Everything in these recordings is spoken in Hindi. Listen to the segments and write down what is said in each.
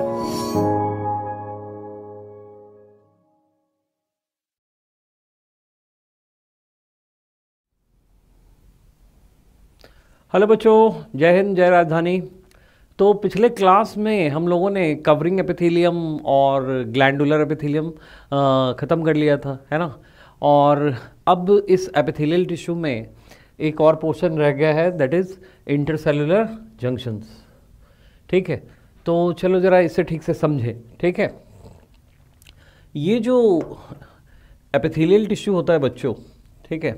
हेलो बच्चों जय हिंद जय राजधानी तो पिछले क्लास में हम लोगों ने कवरिंग एपिथेलियम और ग्लैंडुलर एपिथेलियम ख़त्म कर लिया था है ना और अब इस एपिथेलियल टिश्यू में एक और पोर्शन रह गया है दैट इज़ इंटरसेलुलर जंक्शंस ठीक है तो चलो ज़रा इसे ठीक से समझें ठीक है ये जो एपिथेलियल टिश्यू होता है बच्चों ठीक है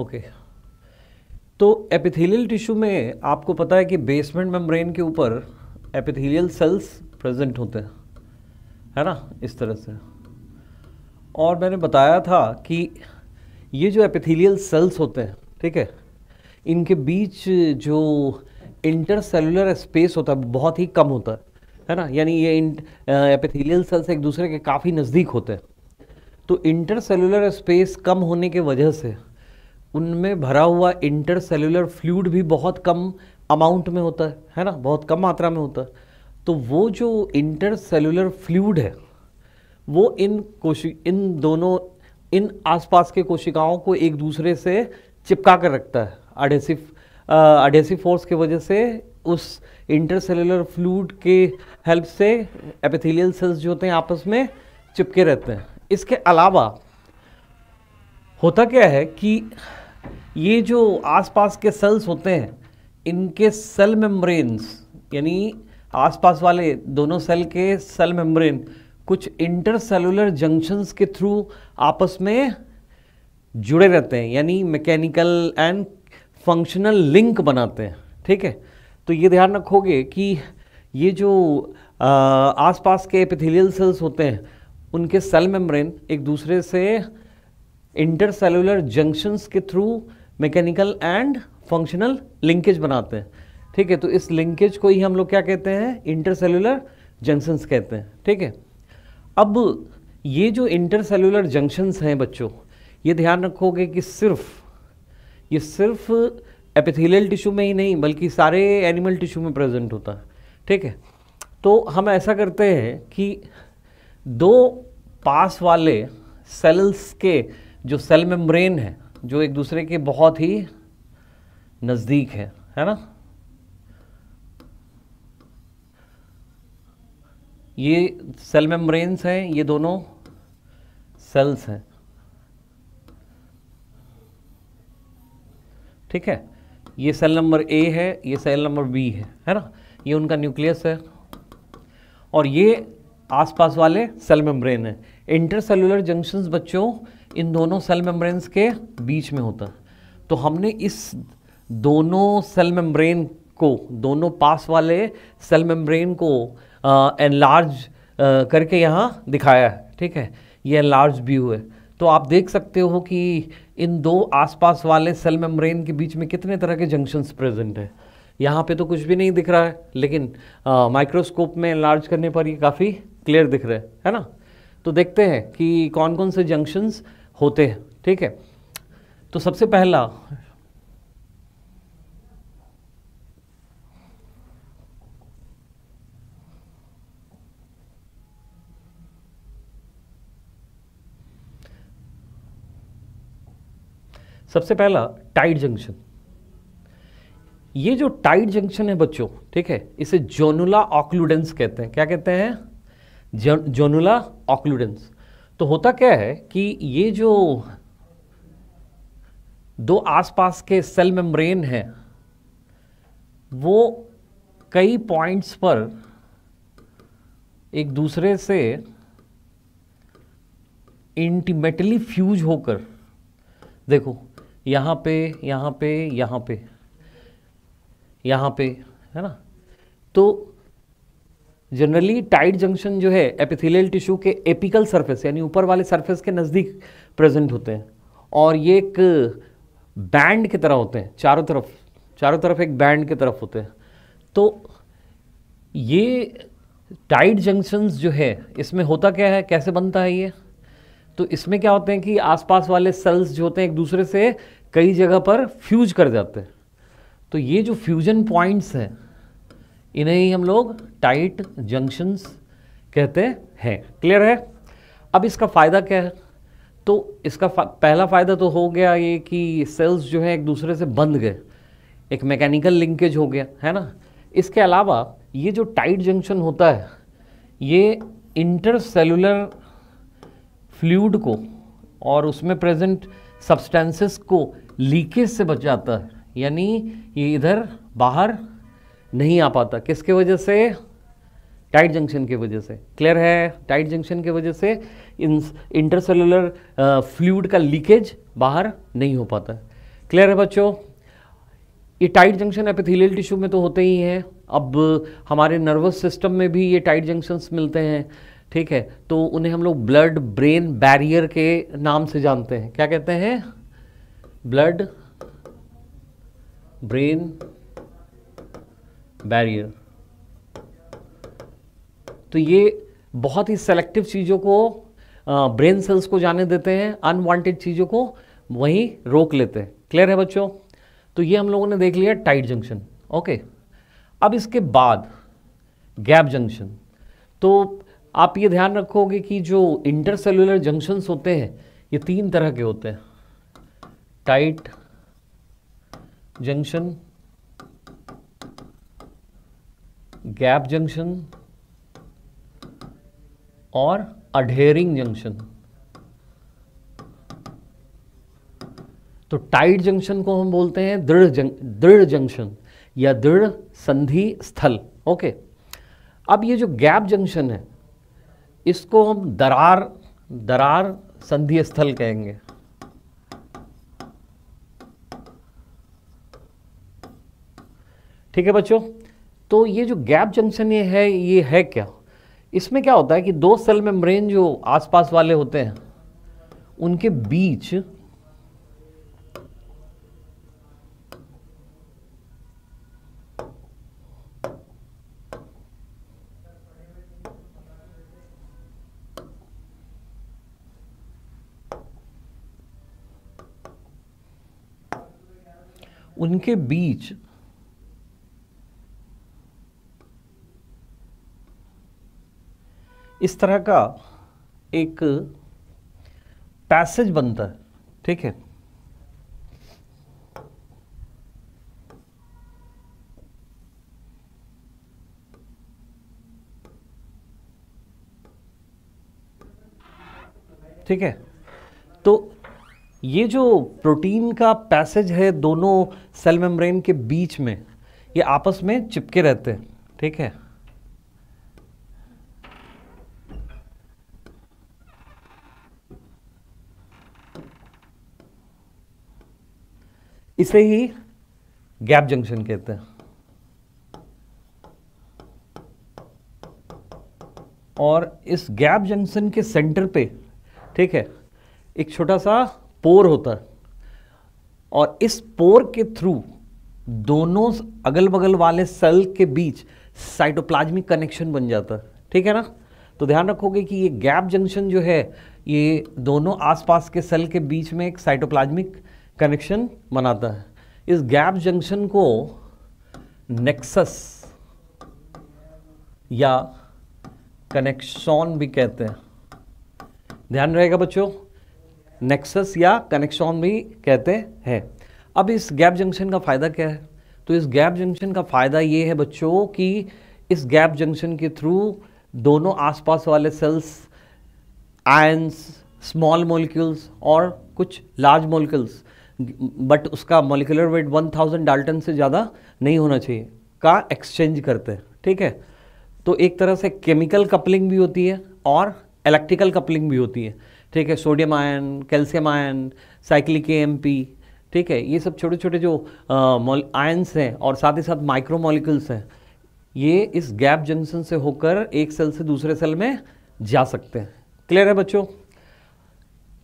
ओके तो एपिथेलियल टिश्यू में आपको पता है कि बेसमेंट मेम्ब्रेन के ऊपर एपिथेलियल सेल्स प्रेजेंट होते हैं है ना इस तरह से और मैंने बताया था कि ये जो एपिथेलियल सेल्स होते हैं ठीक है इनके बीच जो इंटरसेलुलर स्पेस होता है बहुत ही कम होता है है ना यानी ये एपिथेलियल सेल्स एक दूसरे के काफ़ी नज़दीक होते हैं तो इंटरसेलुलर स्पेस कम होने के वजह से उनमें भरा हुआ इंटरसेलुलर फ्लूड भी बहुत कम अमाउंट में होता है है ना बहुत कम मात्रा में होता है तो वो जो इंटरसेलुलर फ्लूड है वो इन कोशि इन दोनों इन आसपास के कोशिकाओं को एक दूसरे से चिपका कर रखता है अडेसिव अडेसिव फोर्स की वजह से उस इंटरसेलुलर फ्लूड के हेल्प से एपिथेलियल सेल्स जो होते हैं आपस में चिपके रहते हैं इसके अलावा होता क्या है कि ये जो आसपास के सेल्स होते हैं इनके सेल मेम्ब्रेन्स यानी आसपास वाले दोनों सेल के सेल मेम्ब्रेन कुछ इंटरसेलुलर जंक्शंस के थ्रू आपस में जुड़े रहते हैं यानी मैकेनिकल एंड फंक्शनल लिंक बनाते हैं ठीक है तो ये ध्यान रखोगे कि ये जो आसपास के एपिथेलियल सेल्स होते हैं उनके सेल मेम्ब्रेन एक दूसरे से इंटरसेलुलर जंक्शंस के through mechanical and functional linkage बनाते हैं ठीक है तो इस लिंकेज को ही हम लोग क्या कहते हैं इंटरसेलुलर जंक्शंस कहते हैं ठीक है अब ये जो इंटरसेलुलर जंक्शंस हैं बच्चों ये ध्यान रखोगे कि सिर्फ ये सिर्फ एपिथेलियल टिश्यू में ही नहीं बल्कि सारे एनिमल टिश्यू में प्रेजेंट होता है ठीक है तो हम ऐसा करते हैं कि दो पास वाले सेल्स के जो सेल मेम्ब्रेन है जो एक दूसरे के बहुत ही नज़दीक है है ना ये सेल मेम्ब्रेन्स हैं ये दोनों सेल्स हैं ठीक है ये सेल नंबर ए है ये सेल नंबर बी है है ना ये उनका न्यूक्लियस है और ये आसपास वाले सेल मेम्ब्रेन है इंटरसेलुलर जंक्शंस बच्चों इन दोनों सेल मेम्ब्रेन्स के बीच में होता है तो हमने इस दोनों सेल मेम्ब्रेन को दोनों पास वाले सेल मेम्ब्रेन को एनलार्ज करके यहाँ दिखाया है ठीक है ये लार्ज व्यू है तो आप देख सकते हो कि इन दो आसपास वाले सेल मेम्ब्रेन के बीच में कितने तरह के जंक्शंस प्रेजेंट हैं यहाँ पे तो कुछ भी नहीं दिख रहा है लेकिन माइक्रोस्कोप में लार्ज करने पर ये काफ़ी क्लियर दिख रहा है है ना तो देखते हैं कि कौन कौन से जंक्शंस होते हैं ठीक है तो सबसे पहला सबसे पहला टाइट जंक्शन ये जो टाइट जंक्शन है बच्चों ठीक है इसे जोनुला ऑक्लूडेंस कहते हैं क्या कहते हैं जोनुला ऑक्लूडेंस तो होता क्या है कि ये जो दो आसपास के सेल मेम्ब्रेन हैं वो कई पॉइंट्स पर एक दूसरे से इंटीमेटली फ्यूज होकर देखो यहाँ पे यहाँ पे यहाँ पे यहाँ पे है ना तो जनरली टाइट जंक्शन जो है एपिथेलियल टिश्यू के एपिकल सरफेस यानी ऊपर वाले सरफेस के नज़दीक प्रेजेंट होते हैं और ये एक बैंड की तरह होते हैं चारों तरफ चारों तरफ एक बैंड की तरफ होते हैं तो ये टाइट जंक्शंस जो है इसमें होता क्या है कैसे बनता है ये तो इसमें क्या होते हैं कि आसपास वाले सेल्स जो होते हैं एक दूसरे से कई जगह पर फ्यूज कर जाते हैं तो ये जो फ्यूजन पॉइंट्स हैं इन्हें ही हम लोग टाइट जंक्शंस कहते हैं क्लियर है अब इसका फ़ायदा क्या है तो इसका फा, पहला फ़ायदा तो हो गया ये कि सेल्स जो है एक दूसरे से बंद गए एक मैकेनिकल लिंकेज हो गया है ना इसके अलावा ये जो टाइट जंक्शन होता है ये इंटरसेलुलर फ्लूड को और उसमें प्रेजेंट सब्सटेंसेस को लीकेज से बच जाता है यानी ये इधर बाहर नहीं आ पाता किसके वजह से टाइट जंक्शन की वजह से क्लियर है टाइट जंक्शन की वजह से इंटरसेलुलर फ्लूड uh, का लीकेज बाहर नहीं हो पाता क्लियर है बच्चों ये टाइट जंक्शन एपिथेलियल टिश्यू में तो होते ही हैं अब हमारे नर्वस सिस्टम में भी ये टाइट जंक्शंस मिलते हैं ठीक है तो उन्हें हम लोग ब्लड ब्रेन बैरियर के नाम से जानते हैं क्या कहते हैं ब्लड ब्रेन बैरियर तो ये बहुत ही सेलेक्टिव चीज़ों को ब्रेन सेल्स को जाने देते हैं अनवांटेड चीज़ों को वहीं रोक लेते हैं क्लियर है बच्चों तो ये हम लोगों ने देख लिया टाइट जंक्शन ओके अब इसके बाद गैप जंक्शन तो आप ये ध्यान रखोगे कि जो इंटरसेलुलर जंक्शंस होते हैं ये तीन तरह के होते हैं टाइट जंक्शन गैप जंक्शन और अढ़ेरिंग जंक्शन तो टाइट जंक्शन को हम बोलते हैं दृढ़ जंक्शन दृढ़ जंक्शन या दृढ़ संधि स्थल ओके अब ये जो गैप जंक्शन है इसको हम दरार दरार संधि स्थल कहेंगे ठीक है बच्चों तो ये जो गैप जंक्शन ये है ये है क्या इसमें क्या होता है कि दो सेल मेम्ब्रेन जो आसपास वाले होते हैं उनके बीच उनके बीच इस तरह का एक पैसेज बनता है ठीक है ठीक है तो ये जो प्रोटीन का पैसेज है दोनों सेल मेम्ब्रेन के बीच में ये आपस में चिपके रहते हैं ठीक है इसे ही गैप जंक्शन कहते हैं और इस गैप जंक्शन के सेंटर पे ठीक है एक छोटा सा पोर होता है और इस पोर के थ्रू दोनों अगल बगल वाले सेल के बीच साइटोप्लाज्मिक कनेक्शन बन जाता है ठीक है ना तो ध्यान रखोगे कि ये गैप जंक्शन जो है ये दोनों आसपास के सेल के बीच में एक साइटोप्लाज्मिक कनेक्शन बनाता है इस गैप जंक्शन को नेक्सस या कनेक्शन भी कहते हैं ध्यान रहेगा बच्चों नेक्सस या कनेक्शन भी कहते हैं अब इस गैप जंक्शन का फ़ायदा क्या है तो इस गैप जंक्शन का फ़ायदा ये है बच्चों कि इस गैप जंक्शन के थ्रू दोनों आसपास वाले सेल्स आयंस स्मॉल मोलिक्यूल्स और कुछ लार्ज मोलिक्यूल्स बट उसका मोलिकुलर वेट 1000 डाल्टन से ज़्यादा नहीं होना चाहिए का एक्सचेंज करते हैं ठीक है तो एक तरह से केमिकल कपलिंग भी होती है और इलेक्ट्रिकल कपलिंग भी होती है ठीक है sodium ion calcium ion cyclic AMP ठीक है ये सब छोटे छोटे जो आयन्स हैं और साथ ही साथ माइक्रो माइक्रोमोलिकल्स हैं ये इस गैप जंक्शन से होकर एक सेल से दूसरे सेल में जा सकते हैं क्लियर है बच्चों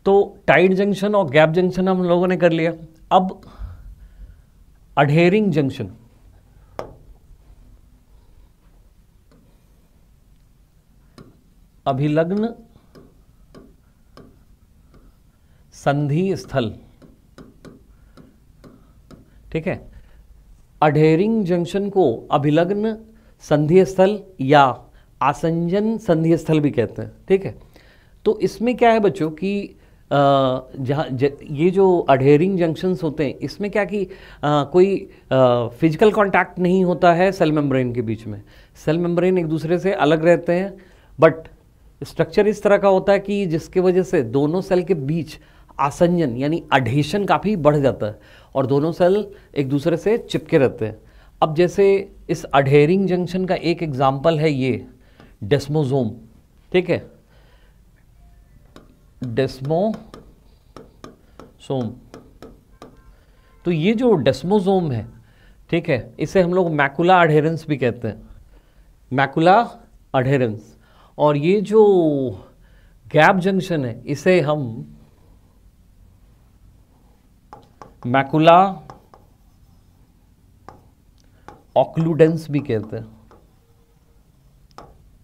तो टाइट जंक्शन और गैप जंक्शन हम लोगों ने कर लिया अब अडेरिंग जंक्शन अभिलग्न संधि स्थल ठीक है अढेरिंग जंक्शन को अभिलग्न संधि स्थल या आसंजन संधि स्थल भी कहते हैं ठीक है तो इसमें क्या है बच्चों कि जहाँ ये जो अढ़ेरिंग जंक्शंस होते हैं इसमें क्या कि आ, कोई फिजिकल कांटेक्ट नहीं होता है सेल मेम्ब्रेन के बीच में सेल मेम्ब्रेन एक दूसरे से अलग रहते हैं बट स्ट्रक्चर इस तरह का होता है कि जिसके वजह से दोनों सेल के बीच आसंजन यानी अढेशन काफ़ी बढ़ जाता है और दोनों सेल एक दूसरे से चिपके रहते हैं अब जैसे इस अढेरिंग जंक्शन का एक एग्जाम्पल है ये डेस्मोजोम ठीक है डेस्मोसोम तो ये जो डेस्मोजोम है ठीक है इसे हम लोग मैकुला अडेरेंस भी कहते हैं मैकुला अडेरेंस और ये जो गैप जंक्शन है इसे हम मैकुला ऑक्लूडेंस भी कहते हैं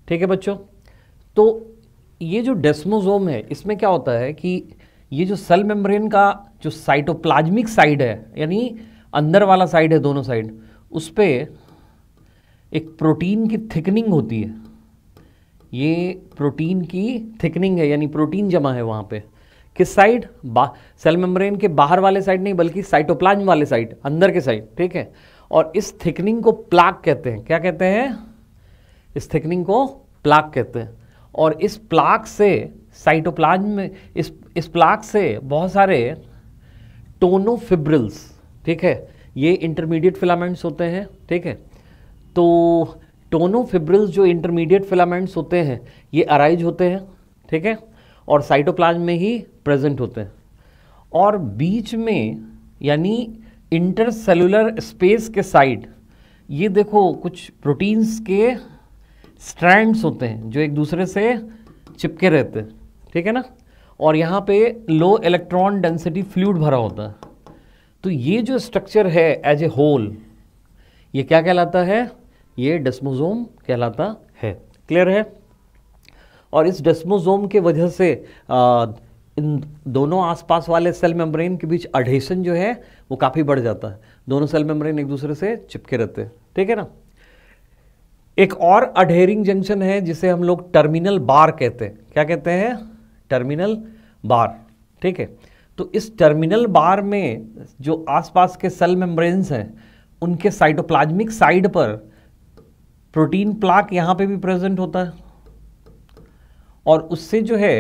ठीक है बच्चों तो ये जो डेस्मोजोम है इसमें क्या होता है कि ये जो सेल मेम्ब्रेन का जो साइटोप्लाज्मिक साइड है यानी अंदर वाला साइड है दोनों साइड उस पर एक प्रोटीन की थिकनिंग होती है ये प्रोटीन की थिकनिंग है यानी प्रोटीन जमा है वहाँ पे किस साइड सेल मेम्ब्रेन के बाहर वाले साइड नहीं बल्कि साइटोप्लाज्म वाले साइड अंदर के साइड ठीक है और इस थिकनिंग को प्लाक कहते हैं क्या कहते हैं इस थिकनिंग को प्लाक कहते हैं और इस प्लाक से साइटोप्लाज्म में इस इस प्लाक से बहुत सारे टोनोफिब्रिल्स ठीक है ये इंटरमीडिएट फिलामेंट्स होते हैं ठीक है तो टोनोफिब्रिल्स जो इंटरमीडिएट फिलामेंट्स होते हैं ये अराइज होते हैं ठीक है और साइटोप्लाज्म में ही प्रेजेंट होते हैं और बीच में यानी इंटरसेलुलर स्पेस के साइड ये देखो कुछ प्रोटीन्स के स्ट्रैंड्स होते हैं जो एक दूसरे से चिपके रहते हैं ठीक है ना और यहाँ पे लो इलेक्ट्रॉन डेंसिटी फ्लूड भरा होता है तो ये जो स्ट्रक्चर है एज ए होल ये क्या कहलाता है ये डस्मोजोम कहलाता है क्लियर है और इस डेस्मोजोम के वजह से आ, इन दोनों आसपास वाले सेल मेम्ब्रेन के बीच अडेशन जो है वो काफ़ी बढ़ जाता है दोनों सेल मेम्ब्रेन एक दूसरे से चिपके रहते हैं ठीक है ना एक और अडेरिंग जंक्शन है जिसे हम लोग टर्मिनल बार कहते हैं क्या कहते हैं टर्मिनल बार ठीक है तो इस टर्मिनल बार में जो आसपास के सेल मेम्ब्रेन्स हैं उनके साइटोप्लाज्मिक साइड पर प्रोटीन प्लाक यहाँ पे भी प्रेजेंट होता है और उससे जो है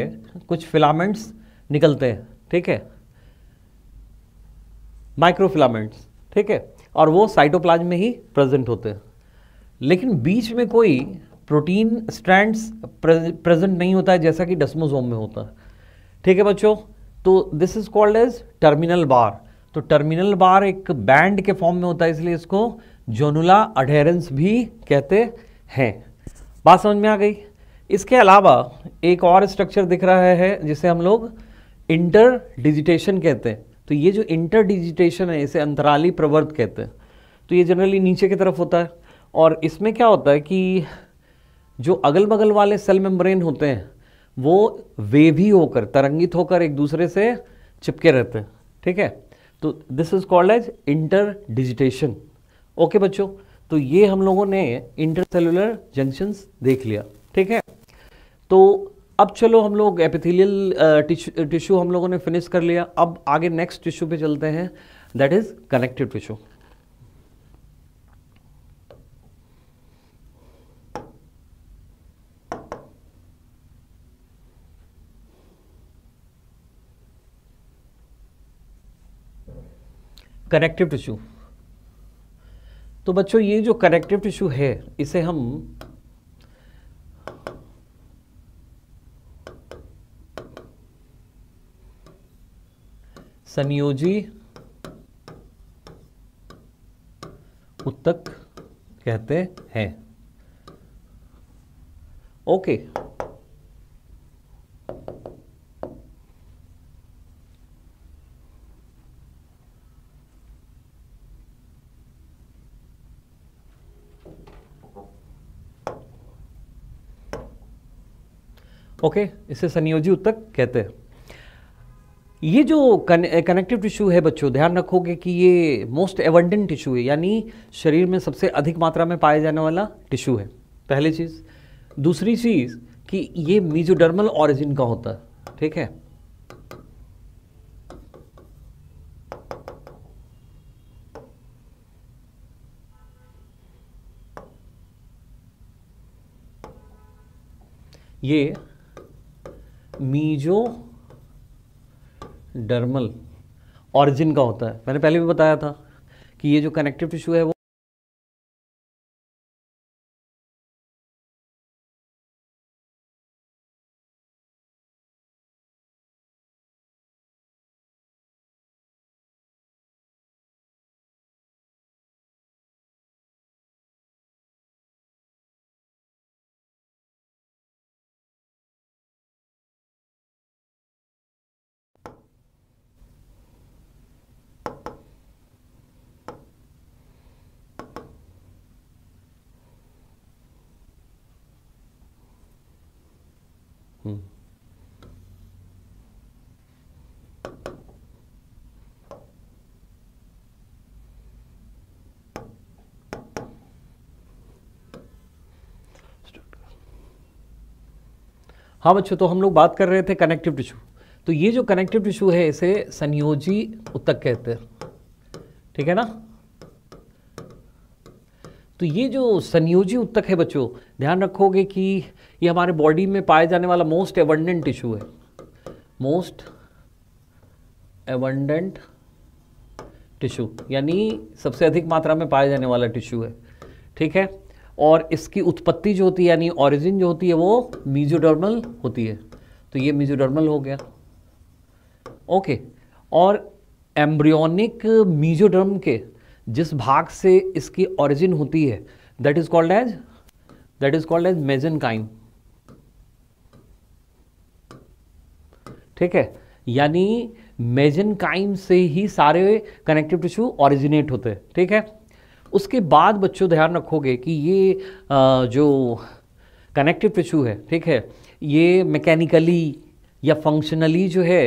कुछ फिलामेंट्स निकलते हैं ठीक है माइक्रोफिलामेंट्स ठीक है और वो साइटोप्लाज्म में ही प्रेजेंट होते हैं लेकिन बीच में कोई प्रोटीन स्ट्रैंड्स प्रेजेंट नहीं होता है जैसा कि डस्मोजोम में होता है ठीक है बच्चों तो this is called as terminal bar तो टर्मिनल बार एक बैंड के फॉर्म में होता है इसलिए इसको जोनुला अडेरेंस भी कहते हैं बात समझ में आ गई इसके अलावा एक और स्ट्रक्चर दिख रहा है जिसे हम लोग इंटर डिजिटेशन कहते हैं तो ये जो इंटर डिजिटेशन है इसे अंतराली प्रवर्त कहते हैं तो ये जनरली नीचे की तरफ होता है और इसमें क्या होता है कि जो अगल बगल वाले सेल मेम्ब्रेन होते हैं वो वेवी होकर तरंगित होकर एक दूसरे से चिपके रहते हैं ठीक है तो this is called as interdigitation okay बच्चों तो ये हम लोगों ने इंटर सेलुलर जंक्शंस देख लिया ठीक है तो अब चलो हम लोग एपिथेलियल टिश्यू uh, uh, हम लोगों ने फिनिश कर लिया अब आगे नेक्स्ट टिश्यू पे चलते हैं that is connective tissue connective tissue तो बच्चों ये जो कनेक्टिव टिश्यू है इसे हम संयोजी उत्तक कहते हैं ओके ओके okay, इसे संयोजी उत्तक कहते हैं ये जो कनेक्टिव टिश्यू eh, है बच्चों ध्यान रखोगे कि ये मोस्ट एवंडेंट टिश्यू है यानी शरीर में सबसे अधिक मात्रा में पाया जाने वाला टिश्यू है पहली चीज़ दूसरी चीज़ कि ये मीजोडर्मल ऑरिजिन का होता है ठीक है ये मीजो डर्मल ऑरिजिन का होता है मैंने पहले भी बताया था कि ये जो कनेक्टिव टिश्यू है वो हम्म। हाँ बच्चों तो हम लोग बात कर रहे थे कनेक्टिव टिश्यू तो ये जो कनेक्टिव टिश्यू है इसे संयोजी उत्तक कहते हैं ठीक है ना तो ये जो संयोजी उत्तक है बच्चों ध्यान रखोगे कि ये हमारे बॉडी में पाए जाने वाला मोस्ट एवंडेंट टिश्यू है मोस्ट एवंडेंट टिश्यू यानी सबसे अधिक मात्रा में पाया जाने वाला टिश्यू है ठीक है और इसकी उत्पत्ति जो होती है यानी ओरिजिन जो होती है वो मीजोडर्मल होती है तो ये मीजोडर्मल हो गया ओके और एम्ब्रियोनिक मीजोडर्म के जिस भाग से इसकी ओरिजिन होती है that is called as that is called as mesenchyme ठीक है यानी मेजन काइम से ही सारे कनेक्टिव टिश्यू ऑरिजिनेट होते हैं ठीक है उसके बाद बच्चों ध्यान रखोगे कि ये आ, जो कनेक्टिव टिश्यू है ठीक है ये मैकेनिकली या फंक्शनली जो है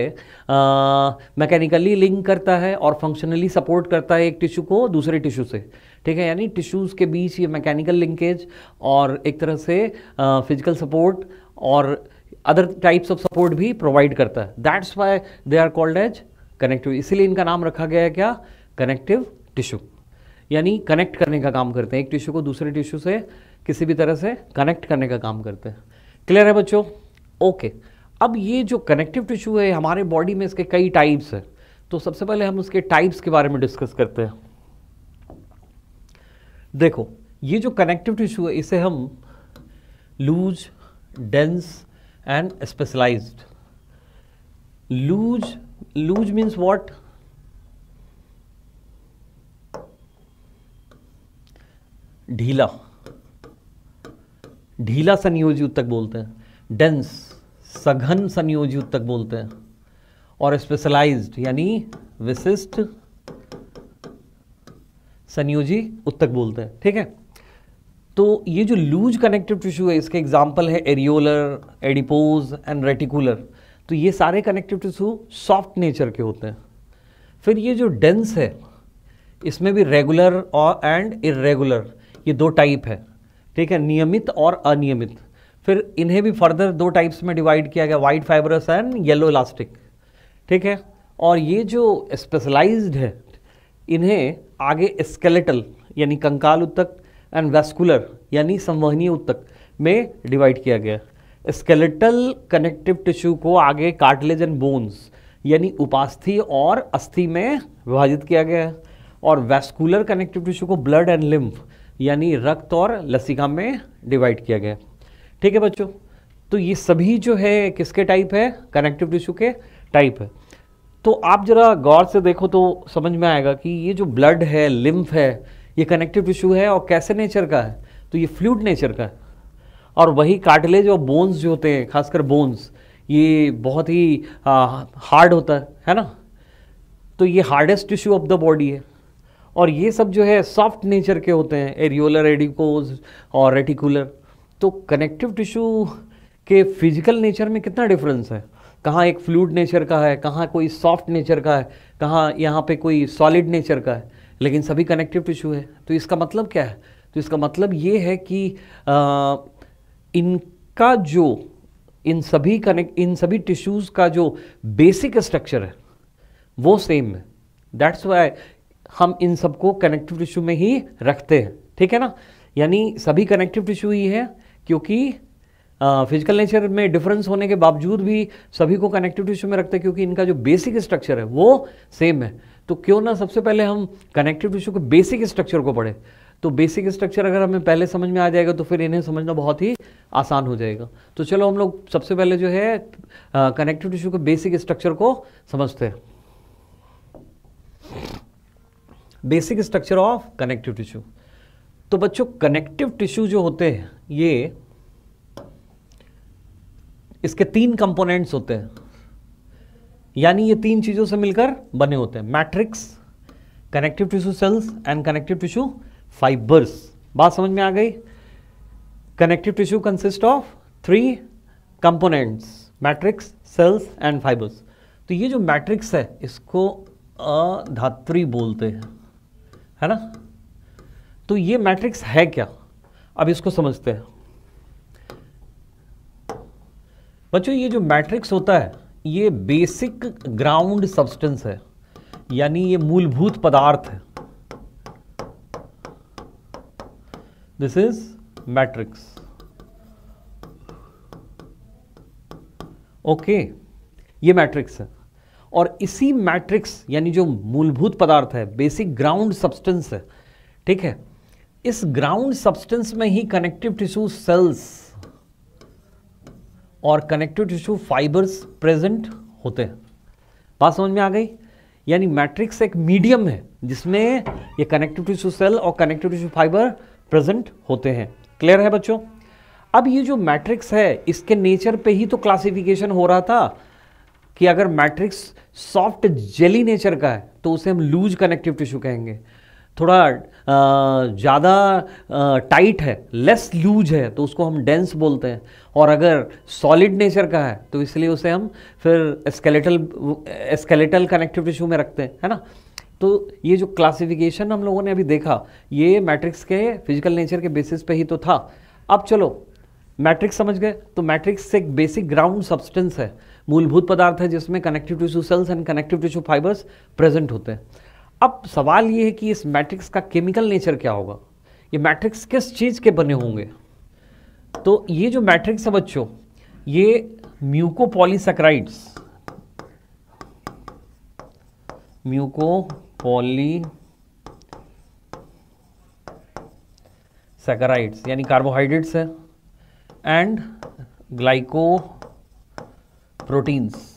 मैकेनिकली लिंक करता है और फंक्शनली सपोर्ट करता है एक टिश्यू को दूसरे टिश्यू से ठीक है यानी टिश्यूज़ के बीच ये मैकेनिकल लिंकेज और एक तरह से फिजिकल सपोर्ट और अदर टाइप्स ऑफ सपोर्ट भी प्रोवाइड करता है that's why they are called as connective इसीलिए इनका नाम रखा गया है क्या कनेक्टिव टिश्यू यानी कनेक्ट करने का काम करते हैं एक टिश्यू को दूसरे टिश्यू से किसी भी तरह से कनेक्ट करने का काम करते हैं क्लियर है बच्चों ओके okay. अब ये जो कनेक्टिव टिश्यू है हमारे बॉडी में इसके कई टाइप्स हैं तो सबसे पहले हम उसके टाइप्स के बारे में डिस्कस करते हैं देखो ये जो कनेक्टिव टिश्यू है इसे हम loose dense and specialise loose loose means what ढीला ढीला संयोजी तक बोलते हैं डेंस सघन संयोजी उत्तक बोलते हैं और स्पेशलाइज्ड यानी विशिष्ट संयोजी उत्तक बोलते हैं ठीक है तो ये जो लूज कनेक्टिव टिश्यू है इसके एग्जाम्पल है एरियोलर एडिपोज एंड रेटिकुलर तो ये सारे कनेक्टिव टिश्यू सॉफ्ट नेचर के होते हैं फिर ये जो डेंस है इसमें भी रेगुलर और एंड इरेगुलर ये दो टाइप है ठीक है नियमित और अनियमित फिर इन्हें भी फर्दर दो टाइप्स में डिवाइड किया गया white fibrous and yellow elastic ठीक है और ये जो स्पेशलाइज्ड है इन्हें आगे स्केलेटल यानी कंकाल उत्तक एंड वेस्कुलर यानी संवहनीय उत्तक में डिवाइड किया गया स्केलेटल कनेक्टिव टिश्यू को आगे कार्टिलेज एंड बोन्स यानी उपास्थि और अस्थि में विभाजित किया गया है और वेस्कुलर कनेक्टिव टिश्यू को ब्लड एंड लिम्फ यानी रक्त और लसिका में डिवाइड किया गया ठीक है बच्चों तो ये सभी जो है किसके टाइप है कनेक्टिव टिश्यू के टाइप है तो आप जरा गौर से देखो तो समझ में आएगा कि ये जो ब्लड है लिम्फ है ये कनेक्टिव टिश्यू है और कैसे नेचर का है तो ये फ्लूड नेचर का है और वही काटलेज और बोन्स जो होते हैं खासकर बोन्स ये बहुत ही हार्ड होता है है ना तो ये hardest tissue of the body है और ये सब जो है सॉफ्ट नेचर के होते हैं एरियोलर एडिकोज और रेटिकुलर तो कनेक्टिव टिश्यू के फिजिकल नेचर में कितना डिफरेंस है कहाँ एक फ्लूड नेचर का है कहाँ कोई सॉफ्ट नेचर का है कहाँ यहाँ पे कोई सॉलिड नेचर का है लेकिन सभी कनेक्टिव टिश्यू है तो इसका मतलब क्या है तो इसका मतलब ये है कि आ, इनका जो इन सभी कनेक्ट इन सभी टिश्यूज़ का जो बेसिक स्ट्रक्चर है वो सेम है दैट्स वाई हम इन सबको कनेक्टिव टिश्यू में ही रखते हैं ठीक है ना यानी सभी कनेक्टिव टिश्यू ही है क्योंकि फिजिकल नेचर में डिफरेंस होने के बावजूद भी सभी को कनेक्टिव टिश्यू में रखते हैं क्योंकि इनका जो बेसिक स्ट्रक्चर है वो सेम है तो क्यों ना सबसे पहले हम कनेक्टिव टिश्यू के बेसिक स्ट्रक्चर को पढ़ें तो बेसिक स्ट्रक्चर अगर हमें पहले समझ में आ जाएगा तो फिर इन्हें समझना बहुत ही आसान हो जाएगा तो चलो हम लोग सबसे पहले जो है कनेक्टिव टिश्यू के बेसिक स्ट्रक्चर को समझते हैं basic structure of connective tissue तो बच्चों कनेक्टिव टिश्यू जो होते हैं ये इसके तीन कंपोनेंट्स होते हैं यानी ये तीन चीज़ों से मिलकर बने होते हैं matrix connective tissue cells and connective tissue fibres बात समझ में आ गई connective tissue consist of three components matrix cells and fibres तो ये जो मैट्रिक्स है इसको अधात्री बोलते हैं है ना तो ये मैट्रिक्स है क्या अब इसको समझते हैं बच्चों ये जो मैट्रिक्स होता है ये बेसिक ग्राउंड सब्सटेंस है यानी ये मूलभूत पदार्थ है दिस इज मैट्रिक्स ओके ये मैट्रिक्स है और इसी मैट्रिक्स यानी जो मूलभूत पदार्थ है बेसिक ग्राउंड सब्सटेंस है ठीक है इस ग्राउंड सब्सटेंस में ही कनेक्टिव टिश्यू सेल्स और कनेक्टिव टिश्यू फाइबर्स प्रेजेंट होते हैं बात समझ में आ गई यानी मैट्रिक्स एक मीडियम है जिसमें ये कनेक्टिव टिश्यू सेल और कनेक्टिव टिश्यू फाइबर प्रेजेंट होते हैं क्लियर है बच्चों अब ये जो मैट्रिक्स है इसके नेचर पे ही तो क्लासिफिकेशन हो रहा था कि अगर मैट्रिक्स सॉफ्ट जेली नेचर का है तो उसे हम लूज कनेक्टिव टिश्यू कहेंगे थोड़ा ज़्यादा टाइट है लेस लूज है तो उसको हम डेंस बोलते हैं और अगर सॉलिड नेचर का है तो इसलिए उसे हम फिर स्केलेटल स्केलेटल कनेक्टिव टिश्यू में रखते हैं है ना तो ये जो क्लासिफिकेशन हम लोगों ने अभी देखा ये मैट्रिक्स के फिजिकल नेचर के बेसिस पे ही तो था अब चलो मैट्रिक्स समझ गए तो मैट्रिक्स एक बेसिक ग्राउंड सब्सटेंस है मूलभूत पदार्थ है जिसमें connective tissue cells and connective tissue fibres present होते हैं अब सवाल ये है कि इस मैट्रिक्स का केमिकल नेचर क्या होगा ये मैट्रिक्स किस चीज़ के बने होंगे तो ये जो मैट्रिक्स है बच्चों ये म्यूकोपॉलीसक्राइड्स म्यूको पॉली यानी कार्बोहाइड्रेट्स है and glycoproteins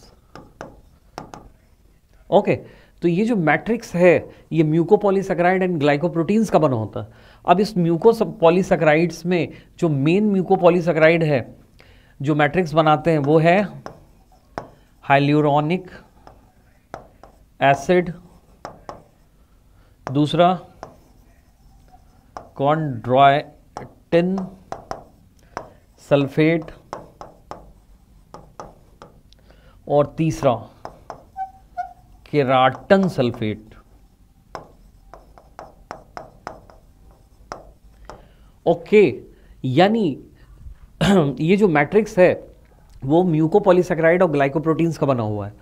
okay okay. तो ये जो मैट्रिक्स है ये म्यूकोपोलीसक्राइड एंड ग्लाइकोप्रोटीन्स का बना होता है अब इस म्यूकोपॉलीसक्राइड्स में जो मेन म्यूकोपोलीसक्राइड है जो मैट्रिक्स बनाते हैं वो है हाइल्यूरोनिक एसिड दूसरा कॉन्ड्रॉयटिन सल्फेट और तीसरा केराटन सल्फेट ओके यानी ये जो मैट्रिक्स है वो म्यूकोपॉलीसेक्राइड और ग्लाइकोप्रोटीन्स का बना हुआ है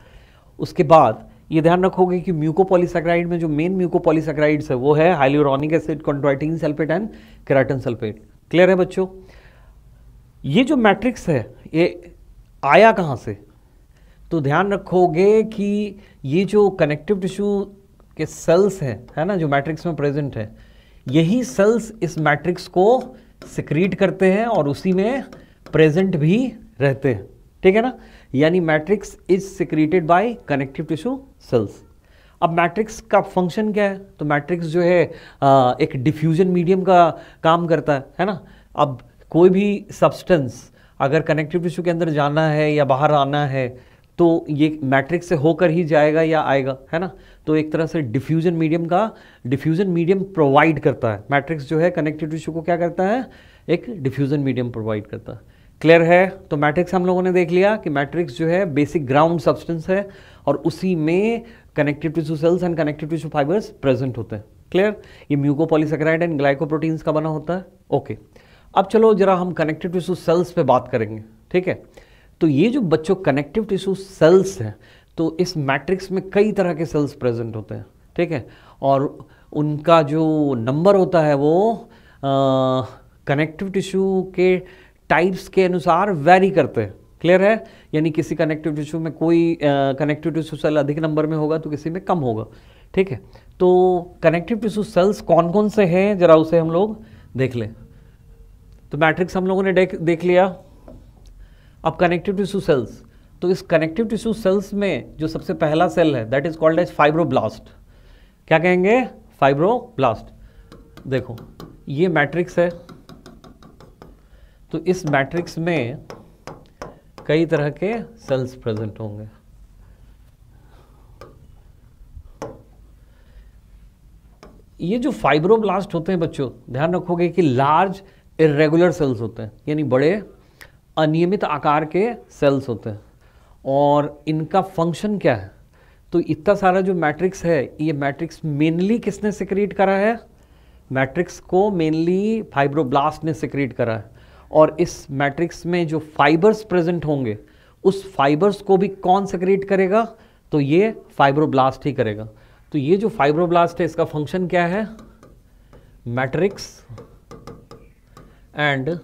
उसके बाद ये ध्यान रखोगे कि म्यूकोपॉलीसेक्राइड में जो मेन म्यूकोपॉलीसेक्राइड्स है वो है hyaluronic acid chondroitin sulphate and keratan sulphate clear है बच्चों ये जो मैट्रिक्स है ये आया कहाँ से तो ध्यान रखोगे कि ये जो कनेक्टिव टिश्यू के सेल्स हैं है ना जो मैट्रिक्स में प्रेजेंट है यही सेल्स इस मैट्रिक्स को सिक्रीट करते हैं और उसी में प्रेजेंट भी रहते हैं ठीक है ना यानी matrix is secreted by connective tissue cells अब मैट्रिक्स का फंक्शन क्या है तो मैट्रिक्स जो है आ, एक डिफ्यूजन मीडियम का काम करता है है ना अब कोई भी सब्सटेंस अगर कनेक्टिव टिश्यू के अंदर जाना है या बाहर आना है तो ये मैट्रिक्स से होकर ही जाएगा या आएगा है ना तो एक तरह से डिफ्यूजन मीडियम का डिफ्यूजन मीडियम प्रोवाइड करता है मैट्रिक्स जो है कनेक्टेड टिश्यू को क्या करता है एक डिफ्यूजन मीडियम प्रोवाइड करता है क्लियर है तो मैट्रिक्स हम लोगों ने देख लिया कि मैट्रिक्स जो है बेसिक ग्राउंड सब्सटेंस है और उसी में connective tissue cells and connective tissue fibres present होते हैं क्लियर ये म्यूकोपोलीसेक्राइड एंड ग्लाइकोप्रोटीन्स का बना होता है ओके अब चलो जरा हम कनेक्टिव टिश्यू सेल्स पे बात करेंगे ठीक है तो ये जो बच्चों कनेक्टिव टिश्यू सेल्स हैं तो इस मैट्रिक्स में कई तरह के सेल्स प्रेजेंट होते हैं ठीक है और उनका जो नंबर होता है वो कनेक्टिव टिश्यू के टाइप्स के अनुसार वेरी करते हैं क्लियर है यानी किसी कनेक्टिव टिश्यू में कोई कनेक्टिव टिश्यू सेल अधिक नंबर में होगा तो किसी में कम होगा ठीक है तो कनेक्टिव टिश्यू सेल्स कौन कौन से हैं जरा उसे हम लोग देख लें तो मैट्रिक्स हम लोगों ने देख देख लिया अब कनेक्टिव टिश्यू सेल्स तो इस कनेक्टिव टिश्यू सेल्स में जो सबसे पहला सेल है that is called as fibroblast क्या कहेंगे फाइब्रोब्लास्ट देखो ये मैट्रिक्स है तो इस मैट्रिक्स में कई तरह के सेल्स प्रेजेंट होंगे ये जो फाइब्रोब्लास्ट होते हैं बच्चों ध्यान रखोगे कि लार्ज इरेगुलर सेल्स होते हैं यानी बड़े अनियमित आकार के सेल्स होते हैं और इनका फंक्शन क्या है तो इतना सारा जो मैट्रिक्स है ये मैट्रिक्स मेनली किसने सिक्रीट करा है मैट्रिक्स को मेनली फाइब्रोब्लास्ट ने सिक्रीट करा है और इस मैट्रिक्स में जो फाइबर्स प्रेजेंट होंगे उस फाइबर्स को भी कौन सिक्रीट करेगा तो ये फाइब्रोब्लास्ट ही करेगा तो ये जो फाइब्रोब्लास्ट है इसका फंक्शन क्या है matrix and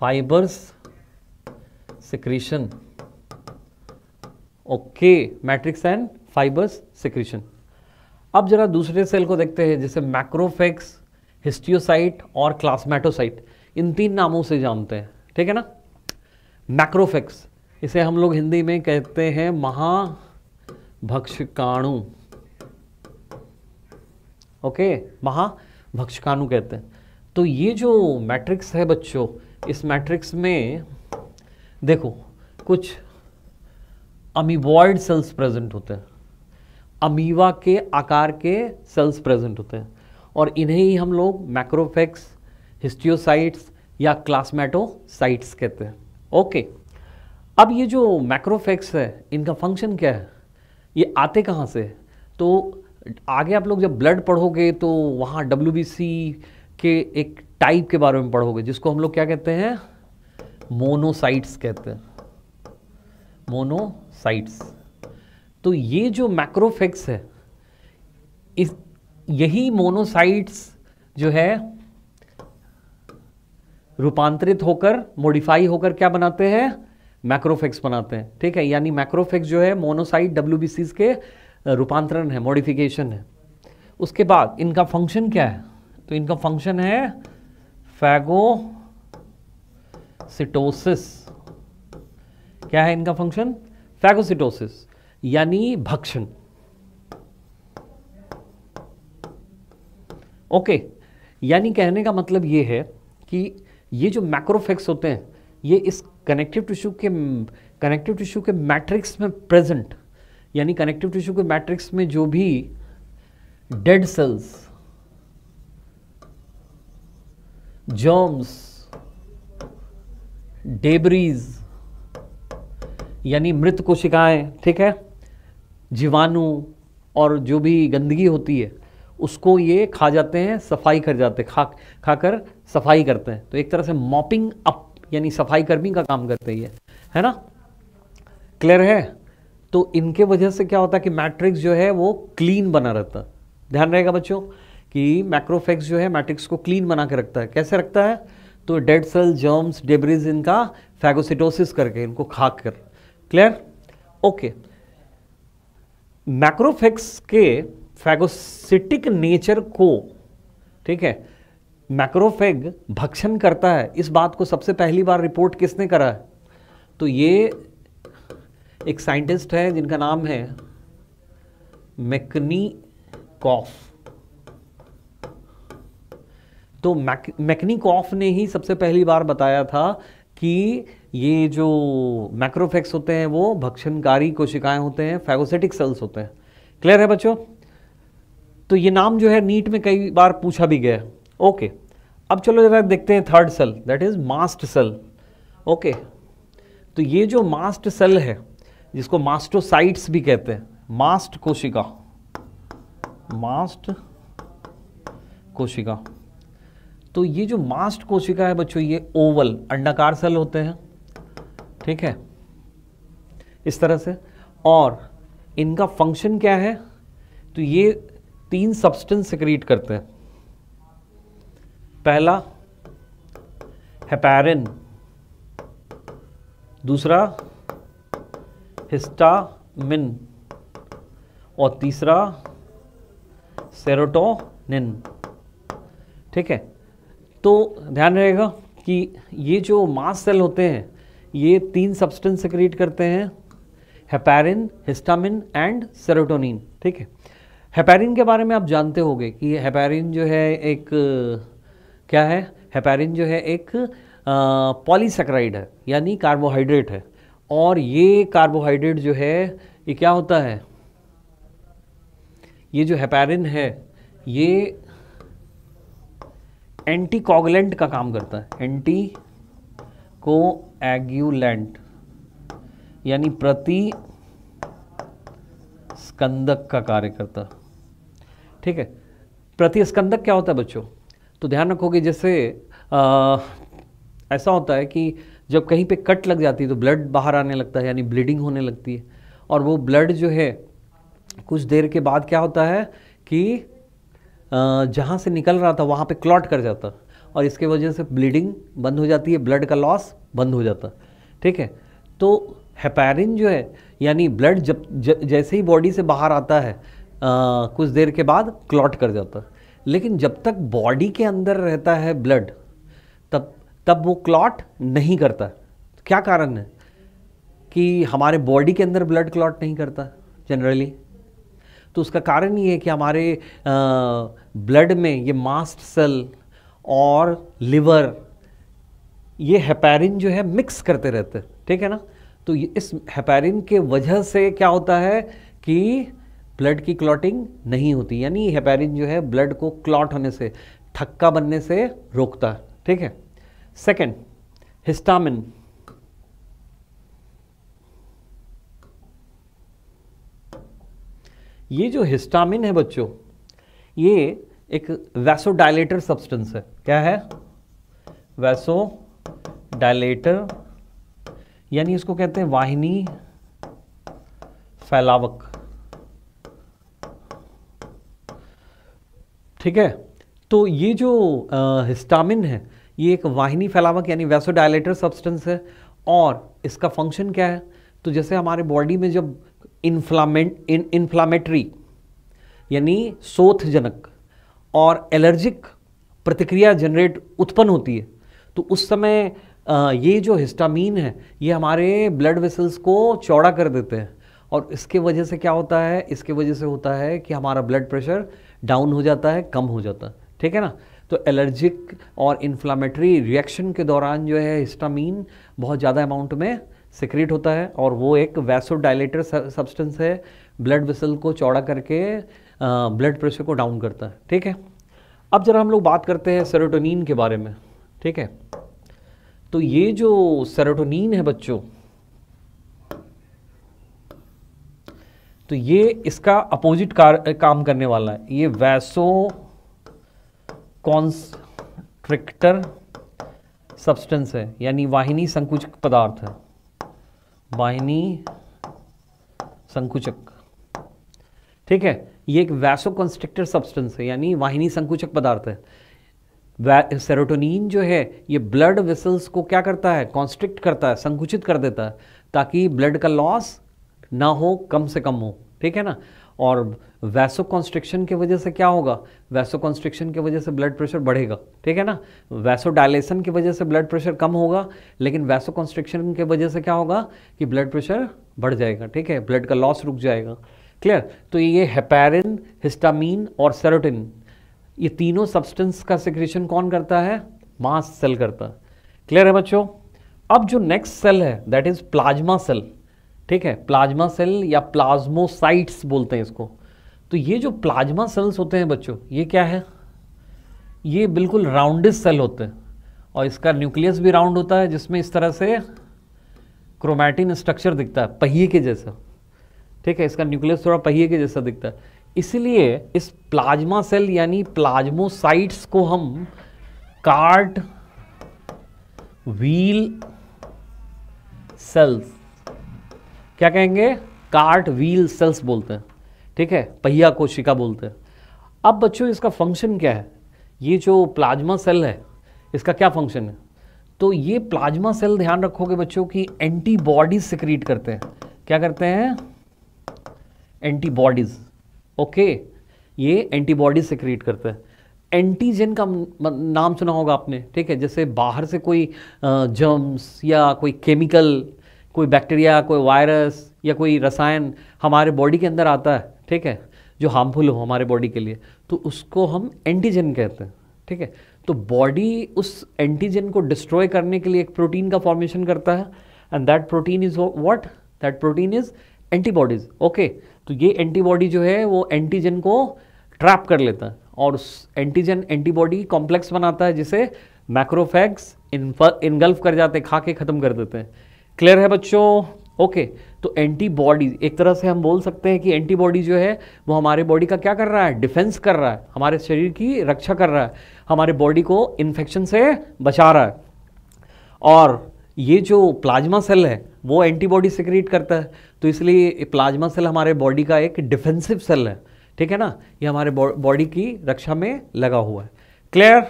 fibres secretion okay matrix and fibres secretion अब जरा दूसरे सेल को देखते हैं जैसे मैक्रोफेक्स हिस्टियोसाइट और क्लासमेटोसाइट इन तीन नामों से जानते हैं ठीक है ना मैक्रोफेक्स इसे हम लोग हिंदी में कहते हैं महाभक्षकाणु ओके महाभक्षकाणु कहते हैं तो ये जो मैट्रिक्स है बच्चों इस मैट्रिक्स में देखो कुछ अमीबॉयड सेल्स प्रेजेंट होते हैं अमीवा के आकार के सेल्स प्रेजेंट होते हैं और इन्हें ही हम लोग मैक्रोफेक्स हिस्टियोसाइट्स या क्लासमेटोसाइट्स कहते हैं ओके अब ये जो मैक्रोफेक्स है इनका फंक्शन क्या है ये आते कहाँ से तो आगे आप लोग जब ब्लड पढ़ोगे तो वहाँ डब्ल्यू के एक टाइप के बारे में पढ़ोगे जिसको हम लोग क्या कहते हैं मोनोसाइट्स कहते हैं मोनोसाइट्स तो ये जो मैक्रोफेक्स है इस यही मोनोसाइट्स जो है रूपांतरित होकर मॉडिफाई होकर क्या बनाते हैं मैक्रोफेक्स बनाते हैं ठीक है यानी मैक्रोफेक्स जो है मोनोसाइट डब्ल्यू के रूपांतरण है मॉडिफिकेशन है उसके बाद इनका फंक्शन क्या है तो इनका फंक्शन है फैगोसिटोसिस क्या है इनका फंक्शन फैगोसिटोसिस यानी भक्षण ओके यानी कहने का मतलब ये है कि ये जो मैक्रोफेक्स होते हैं ये इस कनेक्टिव टिश्यू के कनेक्टिव टिश्यू के मैट्रिक्स में प्रेजेंट यानी कनेक्टिव टिश्यू के मैट्रिक्स में जो भी डेड सेल्स जर्म्स डेबरीज यानी मृत कोशिकाएं ठीक है जीवाणु और जो भी गंदगी होती है उसको ये खा जाते हैं सफाई कर जाते हैं खा खाकर सफाई करते हैं तो एक तरह से मॉपिंग अप यानी सफाई कर्मी का काम करते ही है है ना क्लियर है तो इनके वजह से क्या होता है कि मैट्रिक्स जो है वो क्लीन बना रहता है ध्यान रहेगा बच्चों कि मैक्रोफेक्स जो है मैट्रिक्स को क्लीन बना के रखता है कैसे रखता है तो डेड सेल जर्म्स डेब्रिज इनका फैगोसिटोसिस करके इनको खा कर क्लियर ओके मैक्रोफेक्स के फैगोसिटिक नेचर को ठीक है मैक्रोफेग भक्षण करता है इस बात को सबसे पहली बार रिपोर्ट किसने करा है तो ये एक साइंटिस्ट है जिनका नाम है मैकनी कॉफ तो मैक मैकनिकॉफ ने ही सबसे पहली बार बताया था कि ये जो मैक्रोफेक्स होते हैं वो भक्षणकारी कोशिकाएं होते हैं फैगोसेटिक सेल्स होते हैं क्लियर है बच्चों तो ये नाम जो है नीट में कई बार पूछा भी गया ओके अब चलो जरा देखते हैं third cell that is mast cell okay तो ये जो मास्ट सेल है जिसको मास्टोसाइट्स भी कहते हैं मास्ट कोशिका मास्ट कोशिका तो ये जो मास्ट कोशिका है बच्चों ये ओवल अंडाकार सेल होते हैं ठीक है इस तरह से और इनका फंक्शन क्या है तो ये तीन सब्सटेंस सिक्रीट करते हैं पहला हेपेरिन दूसरा हिस्टामिन और तीसरा सेरोटोनिन ठीक है तो ध्यान रहेगा कि ये जो मास सेल होते हैं ये तीन सब्सटेंस क्रिएट करते हैं हेपेरिन हिस्टामिन एंड सेरोटोनिन ठीक है हेपेरिन के बारे में आप जानते होंगे कि हेपेरिन जो है एक क्या है हेपेरिन जो है एक पॉलीसेक्राइड है यानी कार्बोहाइड्रेट है और ये कार्बोहाइड्रेट जो है ये क्या होता है ये जो हेपेरिन है ये एंटीकॉगलेंट का काम करता है एंटी एग्यूलेंट यानी प्रति स्कंदक का कार्य करता ठीक है प्रति स्कंदक क्या होता है बच्चों तो ध्यान रखोगे जैसे आ, ऐसा होता है कि जब कहीं पे कट लग जाती है तो ब्लड बाहर आने लगता है यानी ब्लीडिंग होने लगती है और वो ब्लड जो है कुछ देर के बाद क्या होता है कि जहाँ से निकल रहा था वहाँ पे क्लॉट कर जाता और इसके वजह से ब्लीडिंग बंद हो जाती है ब्लड का लॉस बंद हो जाता ठीक है तो हेपैरिन जो है यानी ब्लड जब ज, जैसे ही बॉडी से बाहर आता है आ, कुछ देर के बाद क्लॉट कर जाता लेकिन जब तक बॉडी के अंदर रहता है ब्लड तब तब वो क्लॉट नहीं करता क्या कारण है कि हमारे बॉडी के अंदर ब्लड क्लॉट नहीं करता जनरली तो उसका कारण ये है कि हमारे आ, ब्लड में ये मास्ट सेल और लिवर ये हेपेरिन जो है मिक्स करते रहते हैं ठीक है ना तो इस हेपेरिन के वजह से क्या होता है कि ब्लड की क्लॉटिंग नहीं होती यानी हेपेरिन जो है ब्लड को क्लॉट होने से थक्का बनने से रोकता है ठीक है सेकंड हिस्टामिन ये जो हिस्टामिन है बच्चों ये एक वैसोडाइलेटर सब्सटेंस है क्या है वैसो डायलेटर यानी इसको कहते हैं वाहिनी फैलावक ठीक है तो ये जो आ, हिस्टामिन है ये एक वाहिनी फैलावक यानी डायलेटर सब्सटेंस है और इसका फंक्शन क्या है तो जैसे हमारे बॉडी में जब इन्फ्लामेंट इन इन्फ्लामेटरी यानी शोथजनक और एलर्जिक प्रतिक्रिया जनरेट उत्पन्न होती है तो उस समय ये जो हिस्टामीन है ये हमारे ब्लड वेसल्स को चौड़ा कर देते हैं और इसके वजह से क्या होता है इसके वजह से होता है कि हमारा ब्लड प्रेशर डाउन हो जाता है कम हो जाता है ठीक है ना तो एलर्जिक और इन्फ्लामेटरी रिएक्शन के दौरान जो है हिस्टामीन बहुत ज़्यादा अमाउंट में सिक्रेट होता है और वो एक वैसोडाइलेटर सब्सटेंस है ब्लड वेसल को चौड़ा करके ब्लड प्रेशर को डाउन करता है ठीक है अब ज़रा हम लोग बात करते हैं सेरोटोनिन के बारे में ठीक है तो ये जो सेरोटोनिन है बच्चों तो ये इसका अपोजिट काम करने वाला है ये वैसो कॉन्स्ट्रिक्टर सब्सटेंस है यानी वाहिनी संकुचक पदार्थ है वाहिनी संकुचक ठीक है ये एक वैसो कंस्ट्रक्टर सब्सटेंस है यानी वाहिनी संकुचक पदार्थ है सेरोटोनिन जो है ये ब्लड वेसल्स को क्या करता है कॉन्स्ट्रिक्ट करता है संकुचित कर देता है ताकि ब्लड का लॉस ना हो कम से कम हो ठीक है ना और वैसो कॉन्स्ट्रिक्शन की वजह से क्या होगा वैसो कॉन्स्ट्रिक्शन की वजह से ब्लड प्रेशर बढ़ेगा ठीक है ना वैसो डायलेशन की वजह से ब्लड प्रेशर कम होगा लेकिन वैसो कॉन्स्ट्रिक्शन की वजह से क्या होगा कि ब्लड प्रेशर बढ़ जाएगा ठीक है ब्लड का लॉस रुक जाएगा क्लियर तो ये हेपेरिन हिस्टामिन और सेरोटिन ये तीनों सब्सटेंस का सिक्रेशन कौन करता है मास सेल करता है क्लियर है बच्चों अब जो नेक्स्ट सेल है दैट इज प्लाज्मा सेल ठीक है प्लाज्मा सेल या प्लाज्मोसाइट्स बोलते हैं इसको तो ये जो प्लाज्मा सेल्स होते हैं बच्चों ये क्या है ये बिल्कुल राउंडेड सेल होते हैं और इसका न्यूक्लियस भी राउंड होता है जिसमें इस तरह से क्रोमैटिन स्ट्रक्चर दिखता है पहिए के जैसा ठीक है इसका न्यूक्लियस थोड़ा पहिए के जैसा दिखता है इसलिए इस प्लाज्मा सेल यानी प्लाज्मोसाइट्स को हम कार्ट व्हील सेल्स क्या कहेंगे कार्ट व्हील सेल्स बोलते हैं ठीक है पहिया कोशिका बोलते हैं अब बच्चों इसका फंक्शन क्या है ये जो प्लाज्मा सेल है इसका क्या फंक्शन है तो ये प्लाज्मा सेल ध्यान रखोगे बच्चों की एंटीबॉडी सिक्रीट करते हैं क्या करते हैं एंटीबॉडीज ओके ये एंटीबॉडीज से क्रिएट करता है एंटीजन का नाम सुना होगा आपने ठीक है जैसे बाहर से कोई जर्म्स या कोई केमिकल कोई बैक्टीरिया कोई वायरस या कोई रसायन हमारे बॉडी के अंदर आता है ठीक है जो हार्मफुल हो हमारे बॉडी के लिए तो उसको हम एंटीजन कहते हैं ठीक है तो बॉडी उस एंटीजन को डिस्ट्रॉय करने के लिए एक प्रोटीन का फॉर्मेशन करता है and that protein is what that protein is antibodies okay तो ये एंटीबॉडी जो है वो एंटीजन को ट्रैप कर लेता है और उस एंटीजन एंटीबॉडी कॉम्प्लेक्स बनाता है जिसे मैक्रोफैग्स इनगल्फ कर जाते हैं खा के ख़त्म कर देते हैं क्लियर है बच्चों ओके okay, तो एंटीबॉडी एक तरह से हम बोल सकते हैं कि एंटीबॉडी जो है वो हमारे बॉडी का क्या कर रहा है डिफेंस कर रहा है हमारे शरीर की रक्षा कर रहा है हमारे बॉडी को इन्फेक्शन से बचा रहा है और ये जो प्लाज्मा सेल है वो एंटीबॉडी सिक्रिएट करता है तो इसलिए प्लाज्मा सेल हमारे बॉडी का एक डिफेंसिव सेल है ठीक है ना ये हमारे बॉडी की रक्षा में लगा हुआ है क्लियर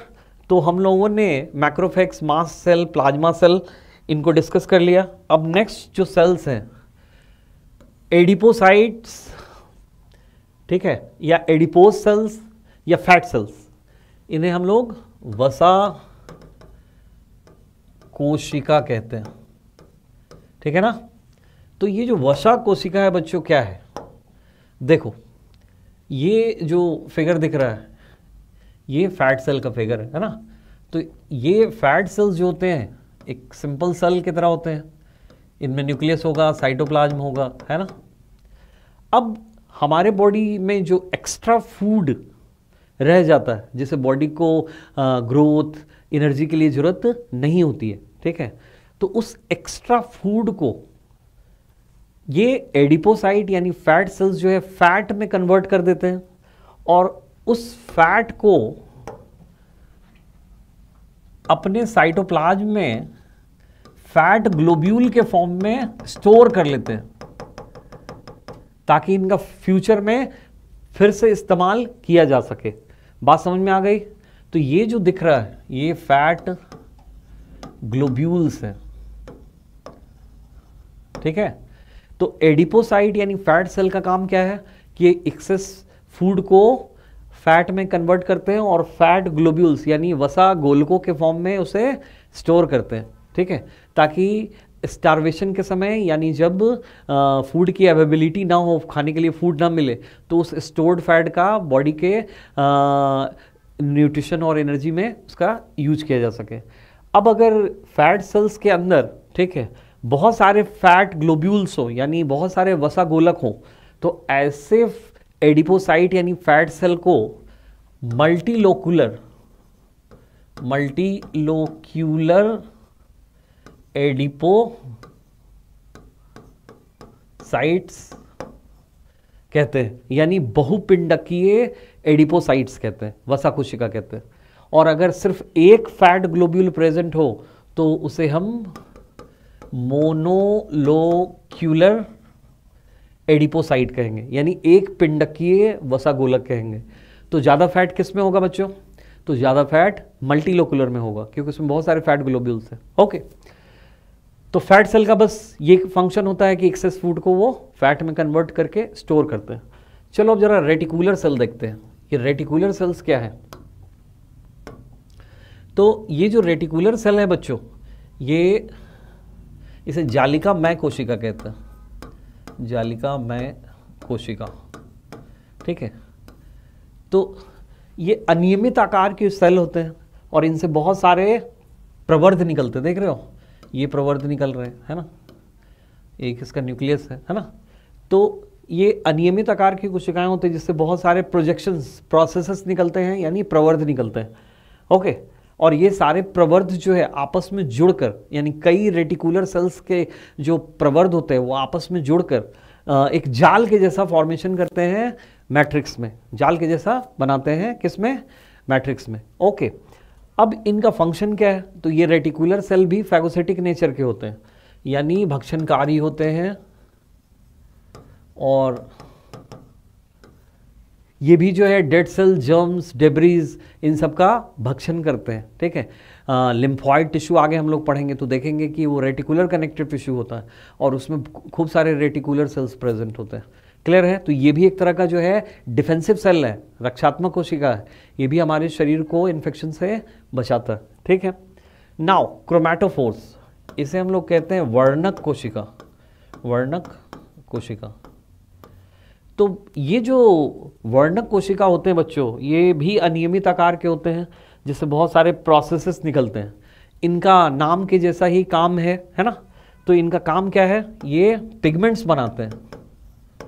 तो हम लोगों ने macrophages mast cell plasma cell इनको डिस्कस कर लिया अब नेक्स्ट जो सेल्स हैं एडिपोसाइट्स ठीक है या एडिपोज सेल्स या फैट सेल्स इन्हें हम लोग वसा कोशिका कहते हैं ठीक है ना तो ये जो वसा कोशिका है बच्चों क्या है देखो ये जो फिगर दिख रहा है ये फैट सेल का फिगर है ना तो ये फैट सेल्स जो होते हैं एक सिंपल सेल की तरह होते हैं इनमें न्यूक्लियस होगा साइटोप्लाज्म होगा है ना अब हमारे बॉडी में जो एक्स्ट्रा फूड रह जाता है जिसे बॉडी को ग्रोथ एनर्जी के लिए ज़रूरत नहीं होती है ठीक है तो उस एक्स्ट्रा फूड को ये एडिपोसाइट यानी फैट सेल्स जो है फैट में कन्वर्ट कर देते हैं और उस फैट को अपने साइटोप्लाज्म में फैट ग्लोब्यूल के फॉर्म में स्टोर कर लेते हैं ताकि इनका फ्यूचर में फिर से इस्तेमाल किया जा सके बात समझ में आ गई तो ये जो दिख रहा है ये फैट ग्लोब्यूल्स है ठीक है तो एडिपोसाइट यानी फैट सेल का काम क्या है कि एक्सेस फूड को फैट में कन्वर्ट करते हैं और फैट ग्लोब्यूल्स यानी वसा गोलकों के फॉर्म में उसे स्टोर करते हैं ठीक है ताकि स्टारवेशन के समय यानी जब फूड की अवेबिलिटी ना हो खाने के लिए फूड ना मिले तो उस स्टोर्ड फैट का बॉडी के न्यूट्रिशन और एनर्जी में उसका यूज किया जा सके अब अगर फैट सेल्स के अंदर ठीक है बहुत सारे फैट ग्लोब्यूल्स हो यानी बहुत सारे वसा गोलक हो तो ऐसे एडिपोसाइट यानी फैट सेल को मल्टीलोकुलर मल्टीलोक्यूलर एडिपो साइट्स कहते हैं यानी बहुपिंडकीय एडिपोसाइट्स कहते हैं वसा कोशिका कहते हैं और अगर सिर्फ एक फैट ग्लोब्यूल प्रेजेंट हो तो उसे हम मोनोलोक्यूलर एडिपोसाइट कहेंगे यानी एक पिंडकीय वसा गोलक कहेंगे तो ज़्यादा फैट किस में होगा बच्चों तो ज़्यादा फैट मल्टीलोकुलर में होगा क्योंकि उसमें बहुत सारे फैट ग्लोब्यूल्स हैं ओके तो फैट सेल का बस ये फंक्शन होता है कि एक्सेस फूड को वो फैट में कन्वर्ट करके स्टोर करते हैं चलो अब जरा रेटिकुलर सेल देखते हैं ये रेटिकुलर सेल्स क्या है तो ये जो रेटिकुलर सेल है बच्चों ये इसे जालिका मैं कोशिका कहते हैं जालिका मैं कोशिका ठीक है तो ये अनियमित आकार के सेल होते हैं और इनसे बहुत सारे प्रवर्ध निकलते देख रहे हो ये प्रवर्ध निकल रहे हैं है ना एक इसका न्यूक्लियस है है ना तो ये अनियमित आकार की कोशिकाएं होती हैं जिससे बहुत सारे प्रोजेक्शंस प्रोसेसेस निकलते हैं यानी प्रवर्ध निकलते हैं ओके और ये सारे प्रवर्ध जो है आपस में जुड़कर यानी कई रेटिकुलर सेल्स के जो प्रवर्ध होते हैं वो आपस में जुड़कर एक जाल के जैसा फॉर्मेशन करते हैं मैट्रिक्स में जाल के जैसा बनाते हैं किस में मैट्रिक्स में ओके अब इनका फंक्शन क्या है तो ये रेटिकुलर सेल भी फैगोसेटिक नेचर के होते हैं यानी भक्षणकारी होते हैं और ये भी जो है डेड सेल जर्म्स डेबरीज इन सब का भक्षण करते हैं ठीक है लिम्फॉइड टिश्यू आगे हम लोग पढ़ेंगे तो देखेंगे कि वो रेटिकुलर कनेक्टेड टिश्यू होता है और उसमें खूब सारे रेटिकुलर सेल्स प्रेजेंट होते हैं क्लियर है तो ये भी एक तरह का जो है डिफेंसिव सेल है रक्षात्मक कोशिका है ये भी हमारे शरीर को इन्फेक्शन से बचाता है ठीक है नाउ क्रोमैटोफोर्स इसे हम लोग कहते हैं वर्णक कोशिका वर्णक कोशिका तो ये जो वर्णक कोशिका होते हैं बच्चों ये भी अनियमित आकार के होते हैं जिससे बहुत सारे प्रोसेसेस निकलते हैं इनका नाम के जैसा ही काम है है ना तो इनका काम क्या है ये पिगमेंट्स बनाते हैं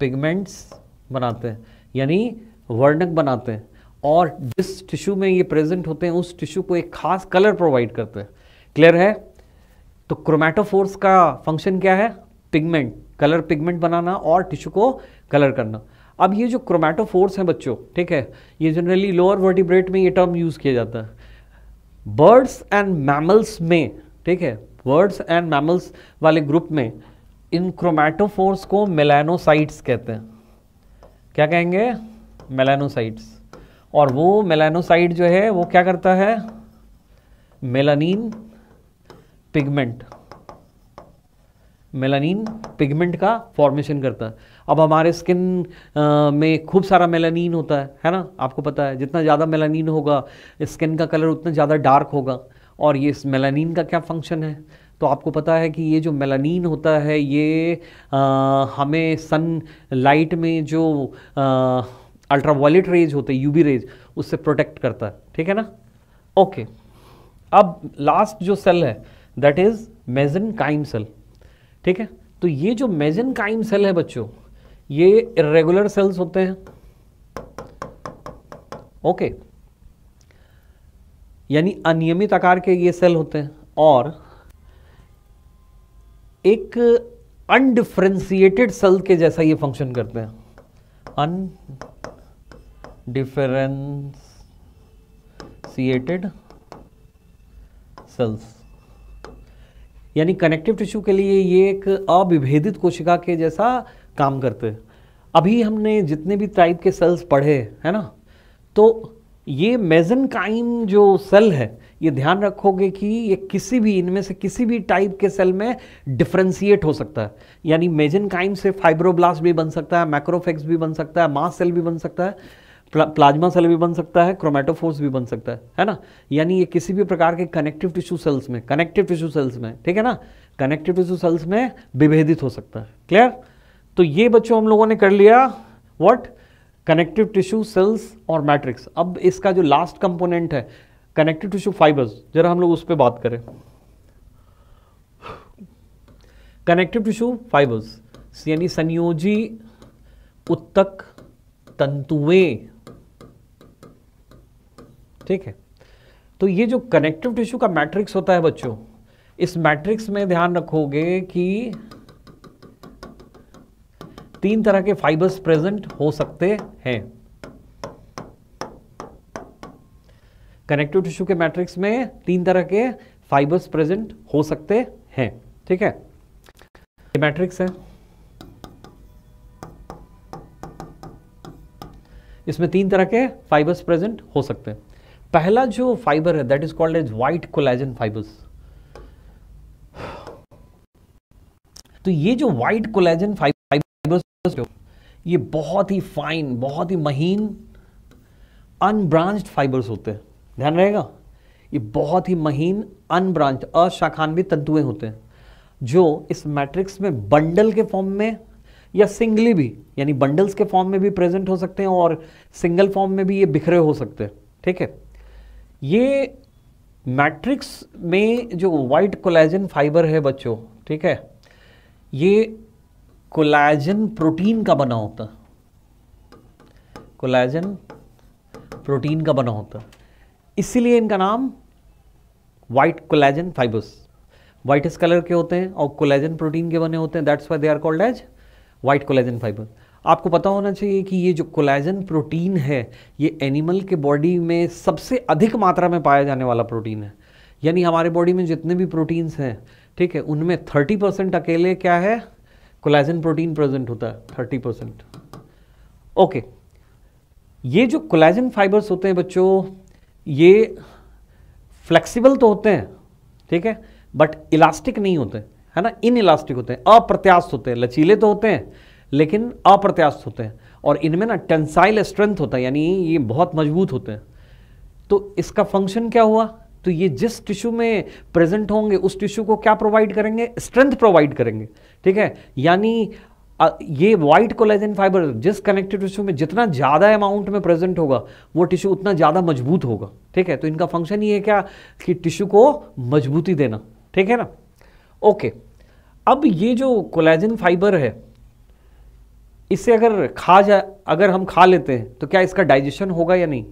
पिगमेंट्स बनाते हैं यानी वर्णक बनाते हैं और जिस टिश्यू में ये प्रेजेंट होते हैं उस टिश्यू को एक खास कलर प्रोवाइड करते हैं क्लियर है तो क्रोमेटोफोर्स का फंक्शन क्या है पिगमेंट कलर पिगमेंट बनाना और टिश्यू को कलर करना अब ये जो क्रोमेटोफोर्स हैं बच्चों ठीक है ये जनरली लोअर वर्टिब्रेट में ये टर्म यूज़ किया जाता है बर्ड्स एंड मैमल्स में ठीक है बर्ड्स एंड मैमल्स वाले ग्रुप में इन क्रोमेटोफोर्स को मेलानोसाइट्स कहते हैं क्या कहेंगे मेलानोसाइट्स और वो मेलानोसाइट जो है वो क्या करता है मेलानिन पिगमेंट मेलानिन पिगमेंट का फॉर्मेशन करता है अब हमारे स्किन में खूब सारा मेलानिन होता है है ना आपको पता है जितना ज़्यादा मेलानिन होगा स्किन का कलर उतना ज़्यादा डार्क होगा और ये इस मेलानिन का क्या फंक्शन है तो आपको पता है कि ये जो मेलानिन होता है ये आ, हमें सन लाइट में जो अल्ट्रावायलेट रेज होते हैं यूवी रेज उससे प्रोटेक्ट करता है ठीक है ना ओके अब लास्ट जो सेल है that is mesenchyme cell ठीक है तो ये जो काइम सेल है बच्चों ये इरेगुलर सेल्स होते हैं ओके यानी अनियमित आकार के ये सेल होते हैं और एक अनडिफ्रेंसिएटेड सेल के जैसा ये फंक्शन करते हैं अनडिफरेंसिएटेड सेल्स यानी कनेक्टिव टिश्यू के लिए ये एक अविभेदित कोशिका के जैसा काम करते हैं अभी हमने जितने भी टाइप के सेल्स पढ़े है ना तो ये मेजनकाइम जो सेल है ये ध्यान रखोगे कि ये किसी भी इनमें से किसी भी टाइप के सेल में डिफ्रेंसिएट हो सकता है यानी मेजनकाइम से फाइब्रोब्लास्ट भी बन सकता है मैक्रोफेक्स भी बन सकता है मास सेल भी बन सकता है प्लाज्मा सेल भी बन सकता है क्रोमेटोफोर्स भी बन सकता है है ना यानी ये किसी भी प्रकार के कनेक्टिव टिश्यू सेल्स में कनेक्टिव टिश्यू सेल्स में ठीक है ना कनेक्टिव टिश्यू सेल्स में विभेदित हो सकता है क्लियर तो ये बच्चों हम लोगों ने कर लिया वॉट कनेक्टिव टिश्यू सेल्स और मैट्रिक्स अब इसका जो लास्ट कंपोनेंट है कनेक्टिव टिश्यू फाइबर्स जरा हम लोग उस पर बात करें कनेक्टिव टिश्यू फाइबर्स यानी संयोजी उत्तक तंतुएं ठीक है तो ये जो कनेक्टिव टिश्यू का मैट्रिक्स होता है बच्चों इस मैट्रिक्स में ध्यान रखोगे कि तीन तरह के फाइबर्स प्रेजेंट हो सकते हैं कनेक्टिव टिश्यू के मैट्रिक्स में तीन तरह के फाइबर्स प्रेजेंट हो सकते हैं ठीक है ये मैट्रिक्स है इसमें तीन तरह के फाइबर्स प्रेजेंट हो सकते हैं पहला जो फाइबर है that is called as white collagen fibres तो ये जो वाइट कोलेजन फाइबर्स ये बहुत ही फाइन बहुत ही महीन अनब्रांच्ड फाइबर्स होते हैं ध्यान रहेगा ये बहुत ही महीन अनब्रांच अशाखान्वित तंतुए होते हैं जो इस मैट्रिक्स में बंडल के फॉर्म में या सिंगली भी यानी बंडल्स के फॉर्म में भी प्रेजेंट हो सकते हैं और सिंगल फॉर्म में भी ये बिखरे हो सकते हैं ठीक है ये मैट्रिक्स में जो वाइट कोलेजन फाइबर है बच्चों ठीक है ये कोलेजन प्रोटीन का बना होता कोलेजन प्रोटीन का बना होता इसीलिए इनका नाम white collagen fibres whitish colour के होते हैं और कोलेजन प्रोटीन के बने होते हैं that's why they are called as white collagen fibre आपको पता होना चाहिए कि ये जो कोलाजन प्रोटीन है ये एनिमल के बॉडी में सबसे अधिक मात्रा में पाया जाने वाला प्रोटीन है यानी हमारे बॉडी में जितने भी प्रोटीन्स हैं ठीक है उनमें 30 परसेंट अकेले क्या है कोलाइजन प्रोटीन प्रेजेंट होता है 30 परसेंट ओके ये जो कोलाइजन फाइबर्स होते हैं बच्चों ये फ्लेक्सिबल तो होते हैं ठीक है बट इलास्टिक नहीं होते है ना इन इलास्टिक होते हैं अप्रत्यास्त होते हैं लचीले तो होते हैं लेकिन अप्रत्याशित होते हैं और इनमें ना टेंसाइल स्ट्रेंथ होता है यानी ये बहुत मजबूत होते हैं तो इसका फंक्शन क्या हुआ तो ये जिस टिश्यू में प्रेजेंट होंगे उस टिश्यू को क्या प्रोवाइड करेंगे स्ट्रेंथ प्रोवाइड करेंगे ठीक है यानी ये वाइट कोलेजन फाइबर जिस कनेक्टिव टिश्यू में जितना ज़्यादा अमाउंट में प्रेजेंट होगा वो टिश्यू उतना ज़्यादा मजबूत होगा ठीक है तो इनका फंक्शन ये है क्या कि टिश्यू को मजबूती देना ठीक है ना ओके अब ये जो कोलेजन फाइबर है इसे अगर खा जाए अगर हम खा लेते हैं तो क्या इसका डाइजेशन होगा या नहीं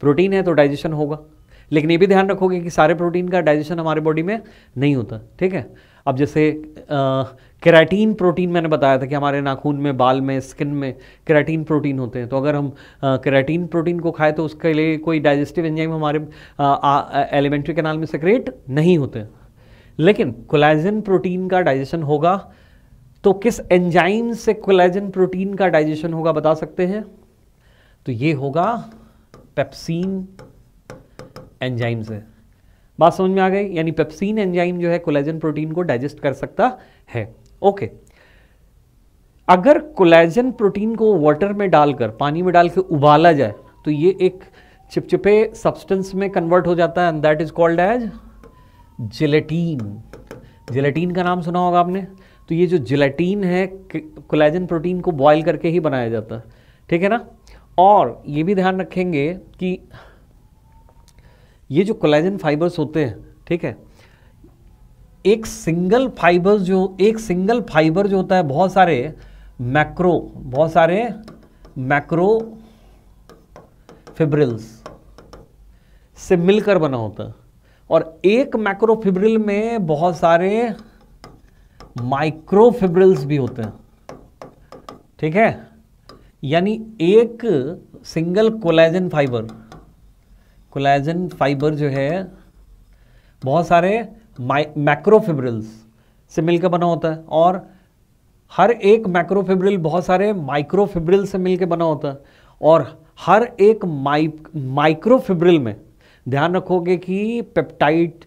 प्रोटीन है तो डाइजेशन होगा लेकिन ये भी ध्यान रखोगे कि सारे प्रोटीन का डाइजेशन हमारे बॉडी में नहीं होता ठीक है अब जैसे कैराटीन प्रोटीन मैंने बताया था कि हमारे नाखून में बाल में स्किन में कैराटीन प्रोटीन होते हैं तो अगर हम कैराटीन प्रोटीन को खाएं तो उसके लिए कोई डाइजेस्टिव एंजाइम हमारे एलिमेंट्री कैनाल में सेक्रेट नहीं होते लेकिन कोलाइजन प्रोटीन का डाइजेशन होगा तो किस एंजाइम से कोलेजन प्रोटीन का डाइजेशन होगा बता सकते हैं तो ये होगा पेप्सिन एंजाइम से बात समझ में आ गई यानी पेप्सिन एंजाइम जो है कोलेजन प्रोटीन को डाइजेस्ट कर सकता है ओके अगर कोलेजन प्रोटीन को वाटर में डालकर पानी में डालकर उबाला जाए तो ये एक चिपचिपे सब्सटेंस में कन्वर्ट हो जाता है and that is called as gelatin gelatin का नाम सुना होगा आपने तो ये जो जिलेटीन है कोलेजन प्रोटीन को बॉयल करके ही बनाया जाता है ठीक है ना और ये भी ध्यान रखेंगे कि ये जो कोलेजन फाइबर्स होते हैं ठीक है एक सिंगल फाइबर जो एक सिंगल फाइबर जो होता है बहुत सारे मैक्रो बहुत सारे मैक्रो फिब्रिल्स से मिलकर बना होता है और एक मैक्रो फिब्रिल में बहुत सारे माइक्रोफिब्रिल्स भी होते हैं ठीक है यानी एक single collagen fibre collagen fibre जो है बहुत सारे मैक्रोफिब्रिल्स से मिलकर बना होता है और हर एक मैक्रोफिब्रिल बहुत सारे माइक्रोफिब्रिल से मिलकर बना होता है और हर एक माइक माइक्रोफिब्रिल में ध्यान रखोगे कि पेप्टाइड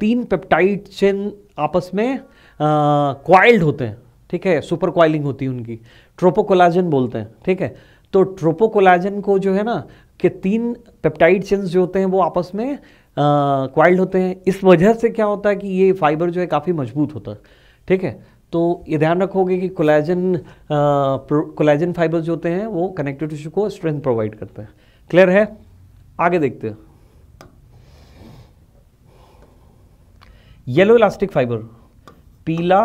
तीन पेप्टाइड चेन आपस में क्वाइल्ड होते हैं ठीक है सुपर क्वाइलिंग होती है उनकी ट्रोपोकोलाजन बोलते हैं ठीक है तो ट्रोपोकोलाजन को जो है ना कि तीन पेप्टाइड चेंस जो होते हैं वो आपस में क्वाइल्ड होते हैं इस वजह से क्या होता है कि ये फाइबर जो है काफ़ी मजबूत होता है ठीक है तो ये ध्यान रखोगे कि कोलाजन कोलाजन फाइबर जो होते हैं वो कनेक्टिव टिश्यू को स्ट्रेंथ प्रोवाइड करते हैं क्लियर है आगे देखते हैं येलो इलास्टिक फाइबर पीला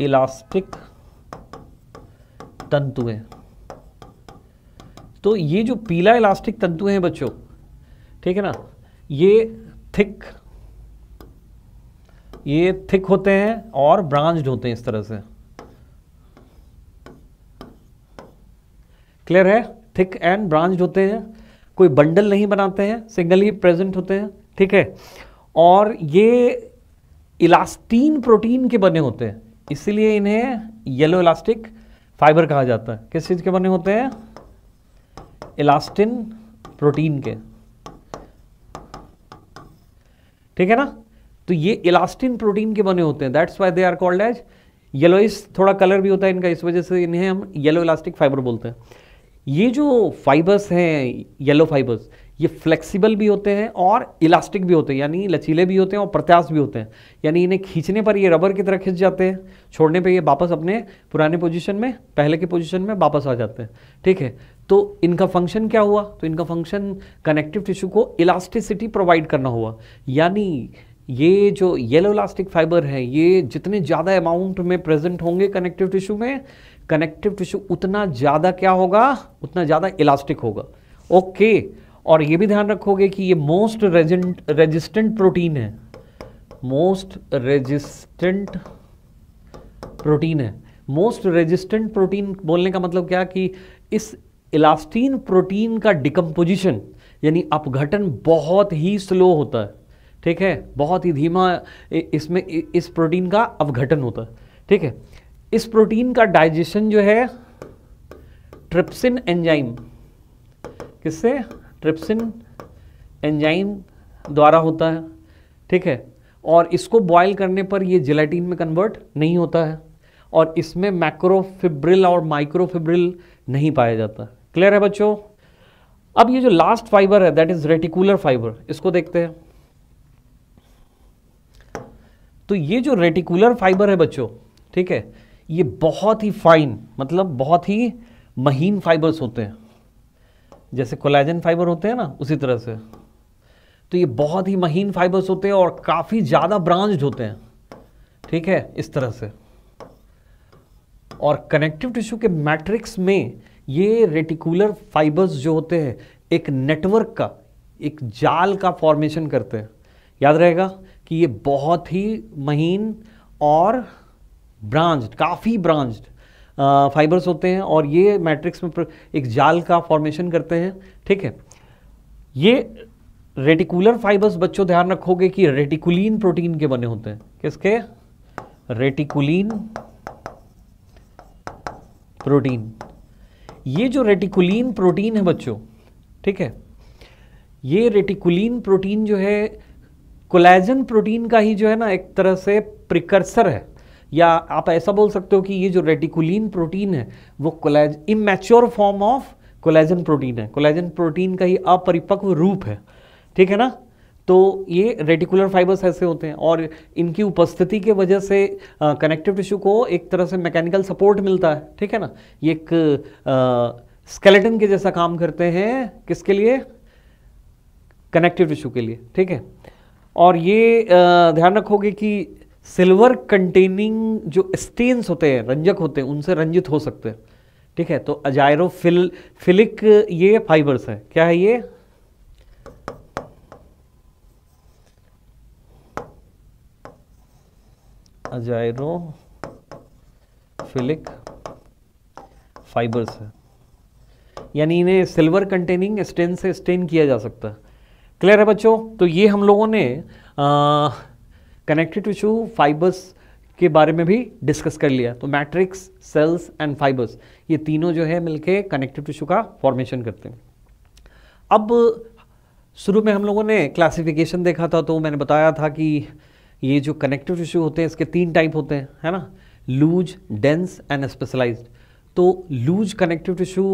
इलास्टिक तंतु है तो ये जो पीला इलास्टिक तंतु है बच्चों ठीक है ना ये थिक ये थिक होते हैं और ब्रांच्ड होते हैं इस तरह से क्लियर है थिक एंड ब्रांच्ड होते हैं कोई बंडल नहीं बनाते हैं सिंगल ही प्रेजेंट होते हैं ठीक है और ये इलास्टीन प्रोटीन के बने होते हैं इसलिए इन्हें येलो इलास्टिक फाइबर कहा जाता है किस चीज़ के बने होते हैं इलास्टिन प्रोटीन के ठीक है ना तो ये इलास्टिन प्रोटीन के बने होते हैं that's why they are called as yellowish थोड़ा कलर भी होता है इनका इस वजह से इन्हें हम येलो इलास्टिक फाइबर बोलते हैं ये जो फाइबर्स हैं येलो फाइबर्स ये फ्लेक्सिबल भी होते हैं और इलास्टिक भी होते हैं यानी लचीले भी होते हैं और प्रत्यास भी होते हैं यानी इन्हें खींचने पर ये रबर की तरह खींच जाते हैं छोड़ने पर ये वापस अपने पुराने पोजीशन में पहले के पोजीशन में वापस आ जाते हैं ठीक है तो इनका फंक्शन क्या हुआ तो इनका फंक्शन कनेक्टिव टिश्यू को इलास्टिसिटी प्रोवाइड करना हुआ यानी ये जो येलो इलास्टिक फाइबर है ये जितने ज़्यादा अमाउंट में प्रेजेंट होंगे कनेक्टिव टिश्यू में कनेक्टिव टिश्यू उतना ज़्यादा क्या होगा उतना ज़्यादा इलास्टिक होगा ओके okay. और ये भी ध्यान रखोगे कि ये मोस्ट रेजिस्टेंट प्रोटीन है मोस्ट रेजिस्टेंट प्रोटीन है मोस्ट रेजिस्टेंट प्रोटीन बोलने का मतलब क्या कि इस इलास्टीन प्रोटीन का डिकम्पोजिशन यानी अपघटन बहुत ही स्लो होता है ठीक है बहुत ही धीमा इसमें इस प्रोटीन का अपघटन होता है ठीक है इस प्रोटीन का डाइजेशन जो है ट्रिप्सिन एंजाइम किससे ट्रिप्सिन एंजाइम द्वारा होता है ठीक है और इसको बॉयल करने पर ये जिलेटिन में कन्वर्ट नहीं होता है और इसमें मैक्रोफिब्रिल और माइक्रोफिब्रिल नहीं पाया जाता क्लियर है बच्चों अब ये जो लास्ट फाइबर है दैट इज रेटिकुलर फाइबर इसको देखते हैं तो ये जो रेटिकुलर फाइबर है बच्चों ठीक है ये बहुत ही फाइन मतलब बहुत ही महीन फाइबर्स होते हैं जैसे कोलाइजन फाइबर होते हैं ना उसी तरह से तो ये बहुत ही महीन फाइबर्स होते हैं और काफ़ी ज़्यादा ब्रांच्ड होते हैं ठीक है इस तरह से और कनेक्टिव टिश्यू के मैट्रिक्स में ये रेटिकुलर फाइबर्स जो होते हैं एक नेटवर्क का एक जाल का फॉर्मेशन करते हैं याद रहेगा कि ये बहुत ही महीन और ब्रांच्ड काफ़ी ब्रांच्ड फाइबर्स होते हैं और ये मैट्रिक्स में एक जाल का फॉर्मेशन करते हैं ठीक है ये रेटिकुलर फाइबर्स बच्चों ध्यान रखोगे कि रेटिकुलिन प्रोटीन के बने होते हैं किसके रेटिकुलिन प्रोटीन ये जो रेटिकुलिन प्रोटीन है बच्चों ठीक है ये रेटिकुलिन प्रोटीन जो है कोलेजन प्रोटीन का ही जो है ना एक तरह से प्रिकर्सर है या आप ऐसा बोल सकते हो कि ये जो रेटिकुलिन प्रोटीन है वो collagen immature form of collagen protein है कोलेजन प्रोटीन का ही अपरिपक्व रूप है ठीक है ना तो ये रेटिकुलर फाइबर्स ऐसे होते हैं और इनकी उपस्थिति के वजह से कनेक्टिव टिश्यू को एक तरह से मैकेनिकल सपोर्ट मिलता है ठीक है ना ये एक स्केलेटन के जैसा काम करते हैं किसके लिए कनेक्टिव टिश्यू के लिए ठीक है और ये आ, ध्यान रखोगे कि सिल्वर कंटेनिंग जो स्टेन्स होते हैं रंजक होते हैं उनसे रंजित हो सकते हैं ठीक है तो अजायरोफिल फिलिक ये फाइबर्स है क्या है ये फिलिक फाइबर्स है यानी इन्हें सिल्वर कंटेनिंग स्टेन से स्टेन किया जा सकता है क्लियर है बच्चों तो ये हम लोगों ने आ, कनेक्टिव टिश्यू फाइबर्स के बारे में भी डिस्कस कर लिया तो मैट्रिक्स सेल्स एंड फाइबर्स ये तीनों जो है मिलके कनेक्टिव टिश्यू का फॉर्मेशन करते हैं अब शुरू में हम लोगों ने क्लासिफिकेशन देखा था तो मैंने बताया था कि ये जो कनेक्टिव टिश्यू होते हैं इसके तीन टाइप होते हैं है ना लूज डेंस एंड स्पेशलाइज्ड तो loose connective tissue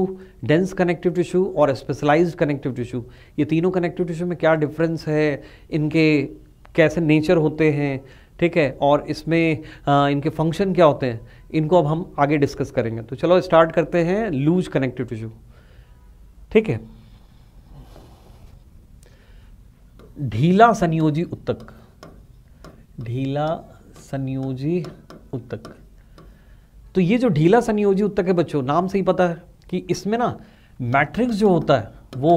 dense connective tissue और स्पेशलाइज कनेक्टिव टिश्यू ये तीनों कनेक्टिव टिश्यू में क्या डिफरेंस है इनके कैसे नेचर होते हैं ठीक है और इसमें आ, इनके फंक्शन क्या होते हैं इनको अब हम आगे डिस्कस करेंगे तो चलो स्टार्ट करते हैं लूज कनेक्टिव टिश्यू ठीक है ढीला संयोजी उत्तक ढीला संयोजी उत्तक तो ये जो ढीला संयोजी उत्तक है बच्चों नाम से ही पता है कि इसमें ना मैट्रिक्स जो होता है वो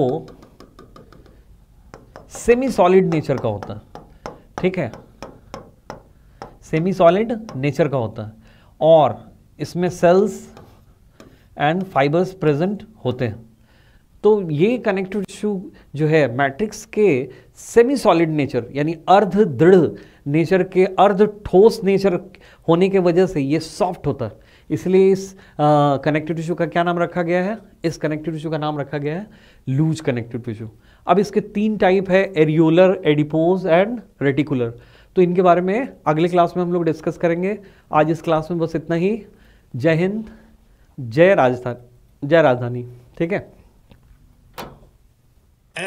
सेमी सॉलिड नेचर का होता है ठीक है सेमी सॉलिड नेचर का होता है और इसमें सेल्स एंड फाइबर्स प्रेजेंट होते हैं तो ये कनेक्टिव टिश्यू जो है मैट्रिक्स के सेमी सॉलिड नेचर यानी अर्ध दृढ़ नेचर के अर्ध ठोस नेचर होने के वजह से ये सॉफ्ट होता है इसलिए इस कनेक्टिव टिश्यू का क्या नाम रखा गया है इस कनेक्टिव टिश्यू का नाम रखा गया है लूज कनेक्टिव टिश्यू अब इसके तीन टाइप है एरियोलर एडिपोज एंड रेटिकुलर तो इनके बारे में अगले क्लास में हम लोग डिस्कस करेंगे आज इस क्लास में बस इतना ही जय हिंद जय राजस्थान जय राजधानी ठीक है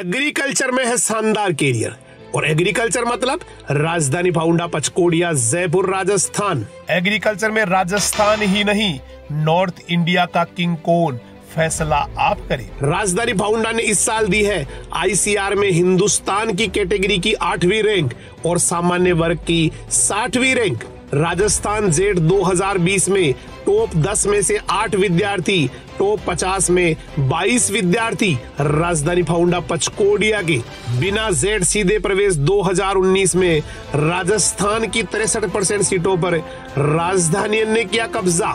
एग्रीकल्चर में है शानदार कैरियर और एग्रीकल्चर मतलब राजधानी फाउंडा पचकोड़िया जयपुर राजस्थान एग्रीकल्चर में राजस्थान ही नहीं नॉर्थ इंडिया का किंग कोन फैसला आप करें राजधानी फाउंडा ने इस साल दी है आईसीआर में हिंदुस्तान की कैटेगरी की आठवीं रैंक और सामान्य वर्ग की साठवीं रैंक राजस्थान जेड 2020 में टॉप 10 में से 8 विद्यार्थी टॉप 50 में 22 विद्यार्थी राजधानी फाउंडा पचकोडिया के बिना जेड सीधे प्रवेश 2019 में राजस्थान की तिरसठ परसेंट सीटों पर राजधानी ने किया कब्जा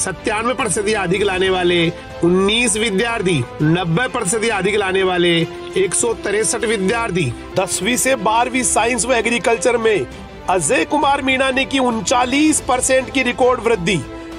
सत्तानवे प्रतिशत अधिक लाने वाले उन्नीस विद्यार्थी नब्बे प्रतिशत अधिक लाने वाले एक सौ तिरसठ विद्यार्थी दसवीं से बारहवीं साइंस व एग्रीकल्चर में अजय कुमार मीणा ने की उनचालीस परसेंट की रिकॉर्ड वृद्धि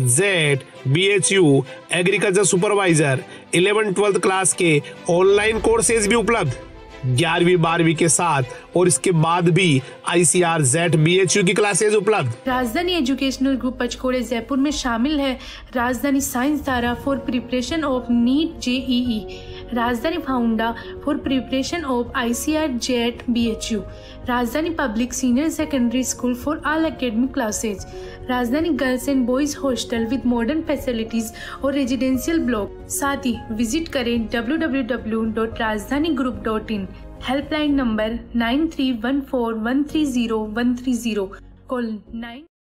JET B H U agriculture supervisor eleven twelfth class के ऑनलाइन कोर्सेज भी उपलब्ध ग्यारहवीं बारहवीं के साथ और इसके बाद भी I C R Z B H U की क्लासेज उपलब्ध राजधानी एजुकेशनल ग्रुप पचकोड़े जयपुर में शामिल है राजधानी साइंस धारा for preparation of NEET JEE Rajdhani foundation for preparation of I C R Z B H U Rajdhani public senior secondary school for all academic classes Rajdhani girls and boys hostel with modern facilities और रेजिडेंशियल ब्लॉक साथ ही विजिट करें W W W dot Rajdhani group dot in helpline number nine three one four one three zero one three zero call nine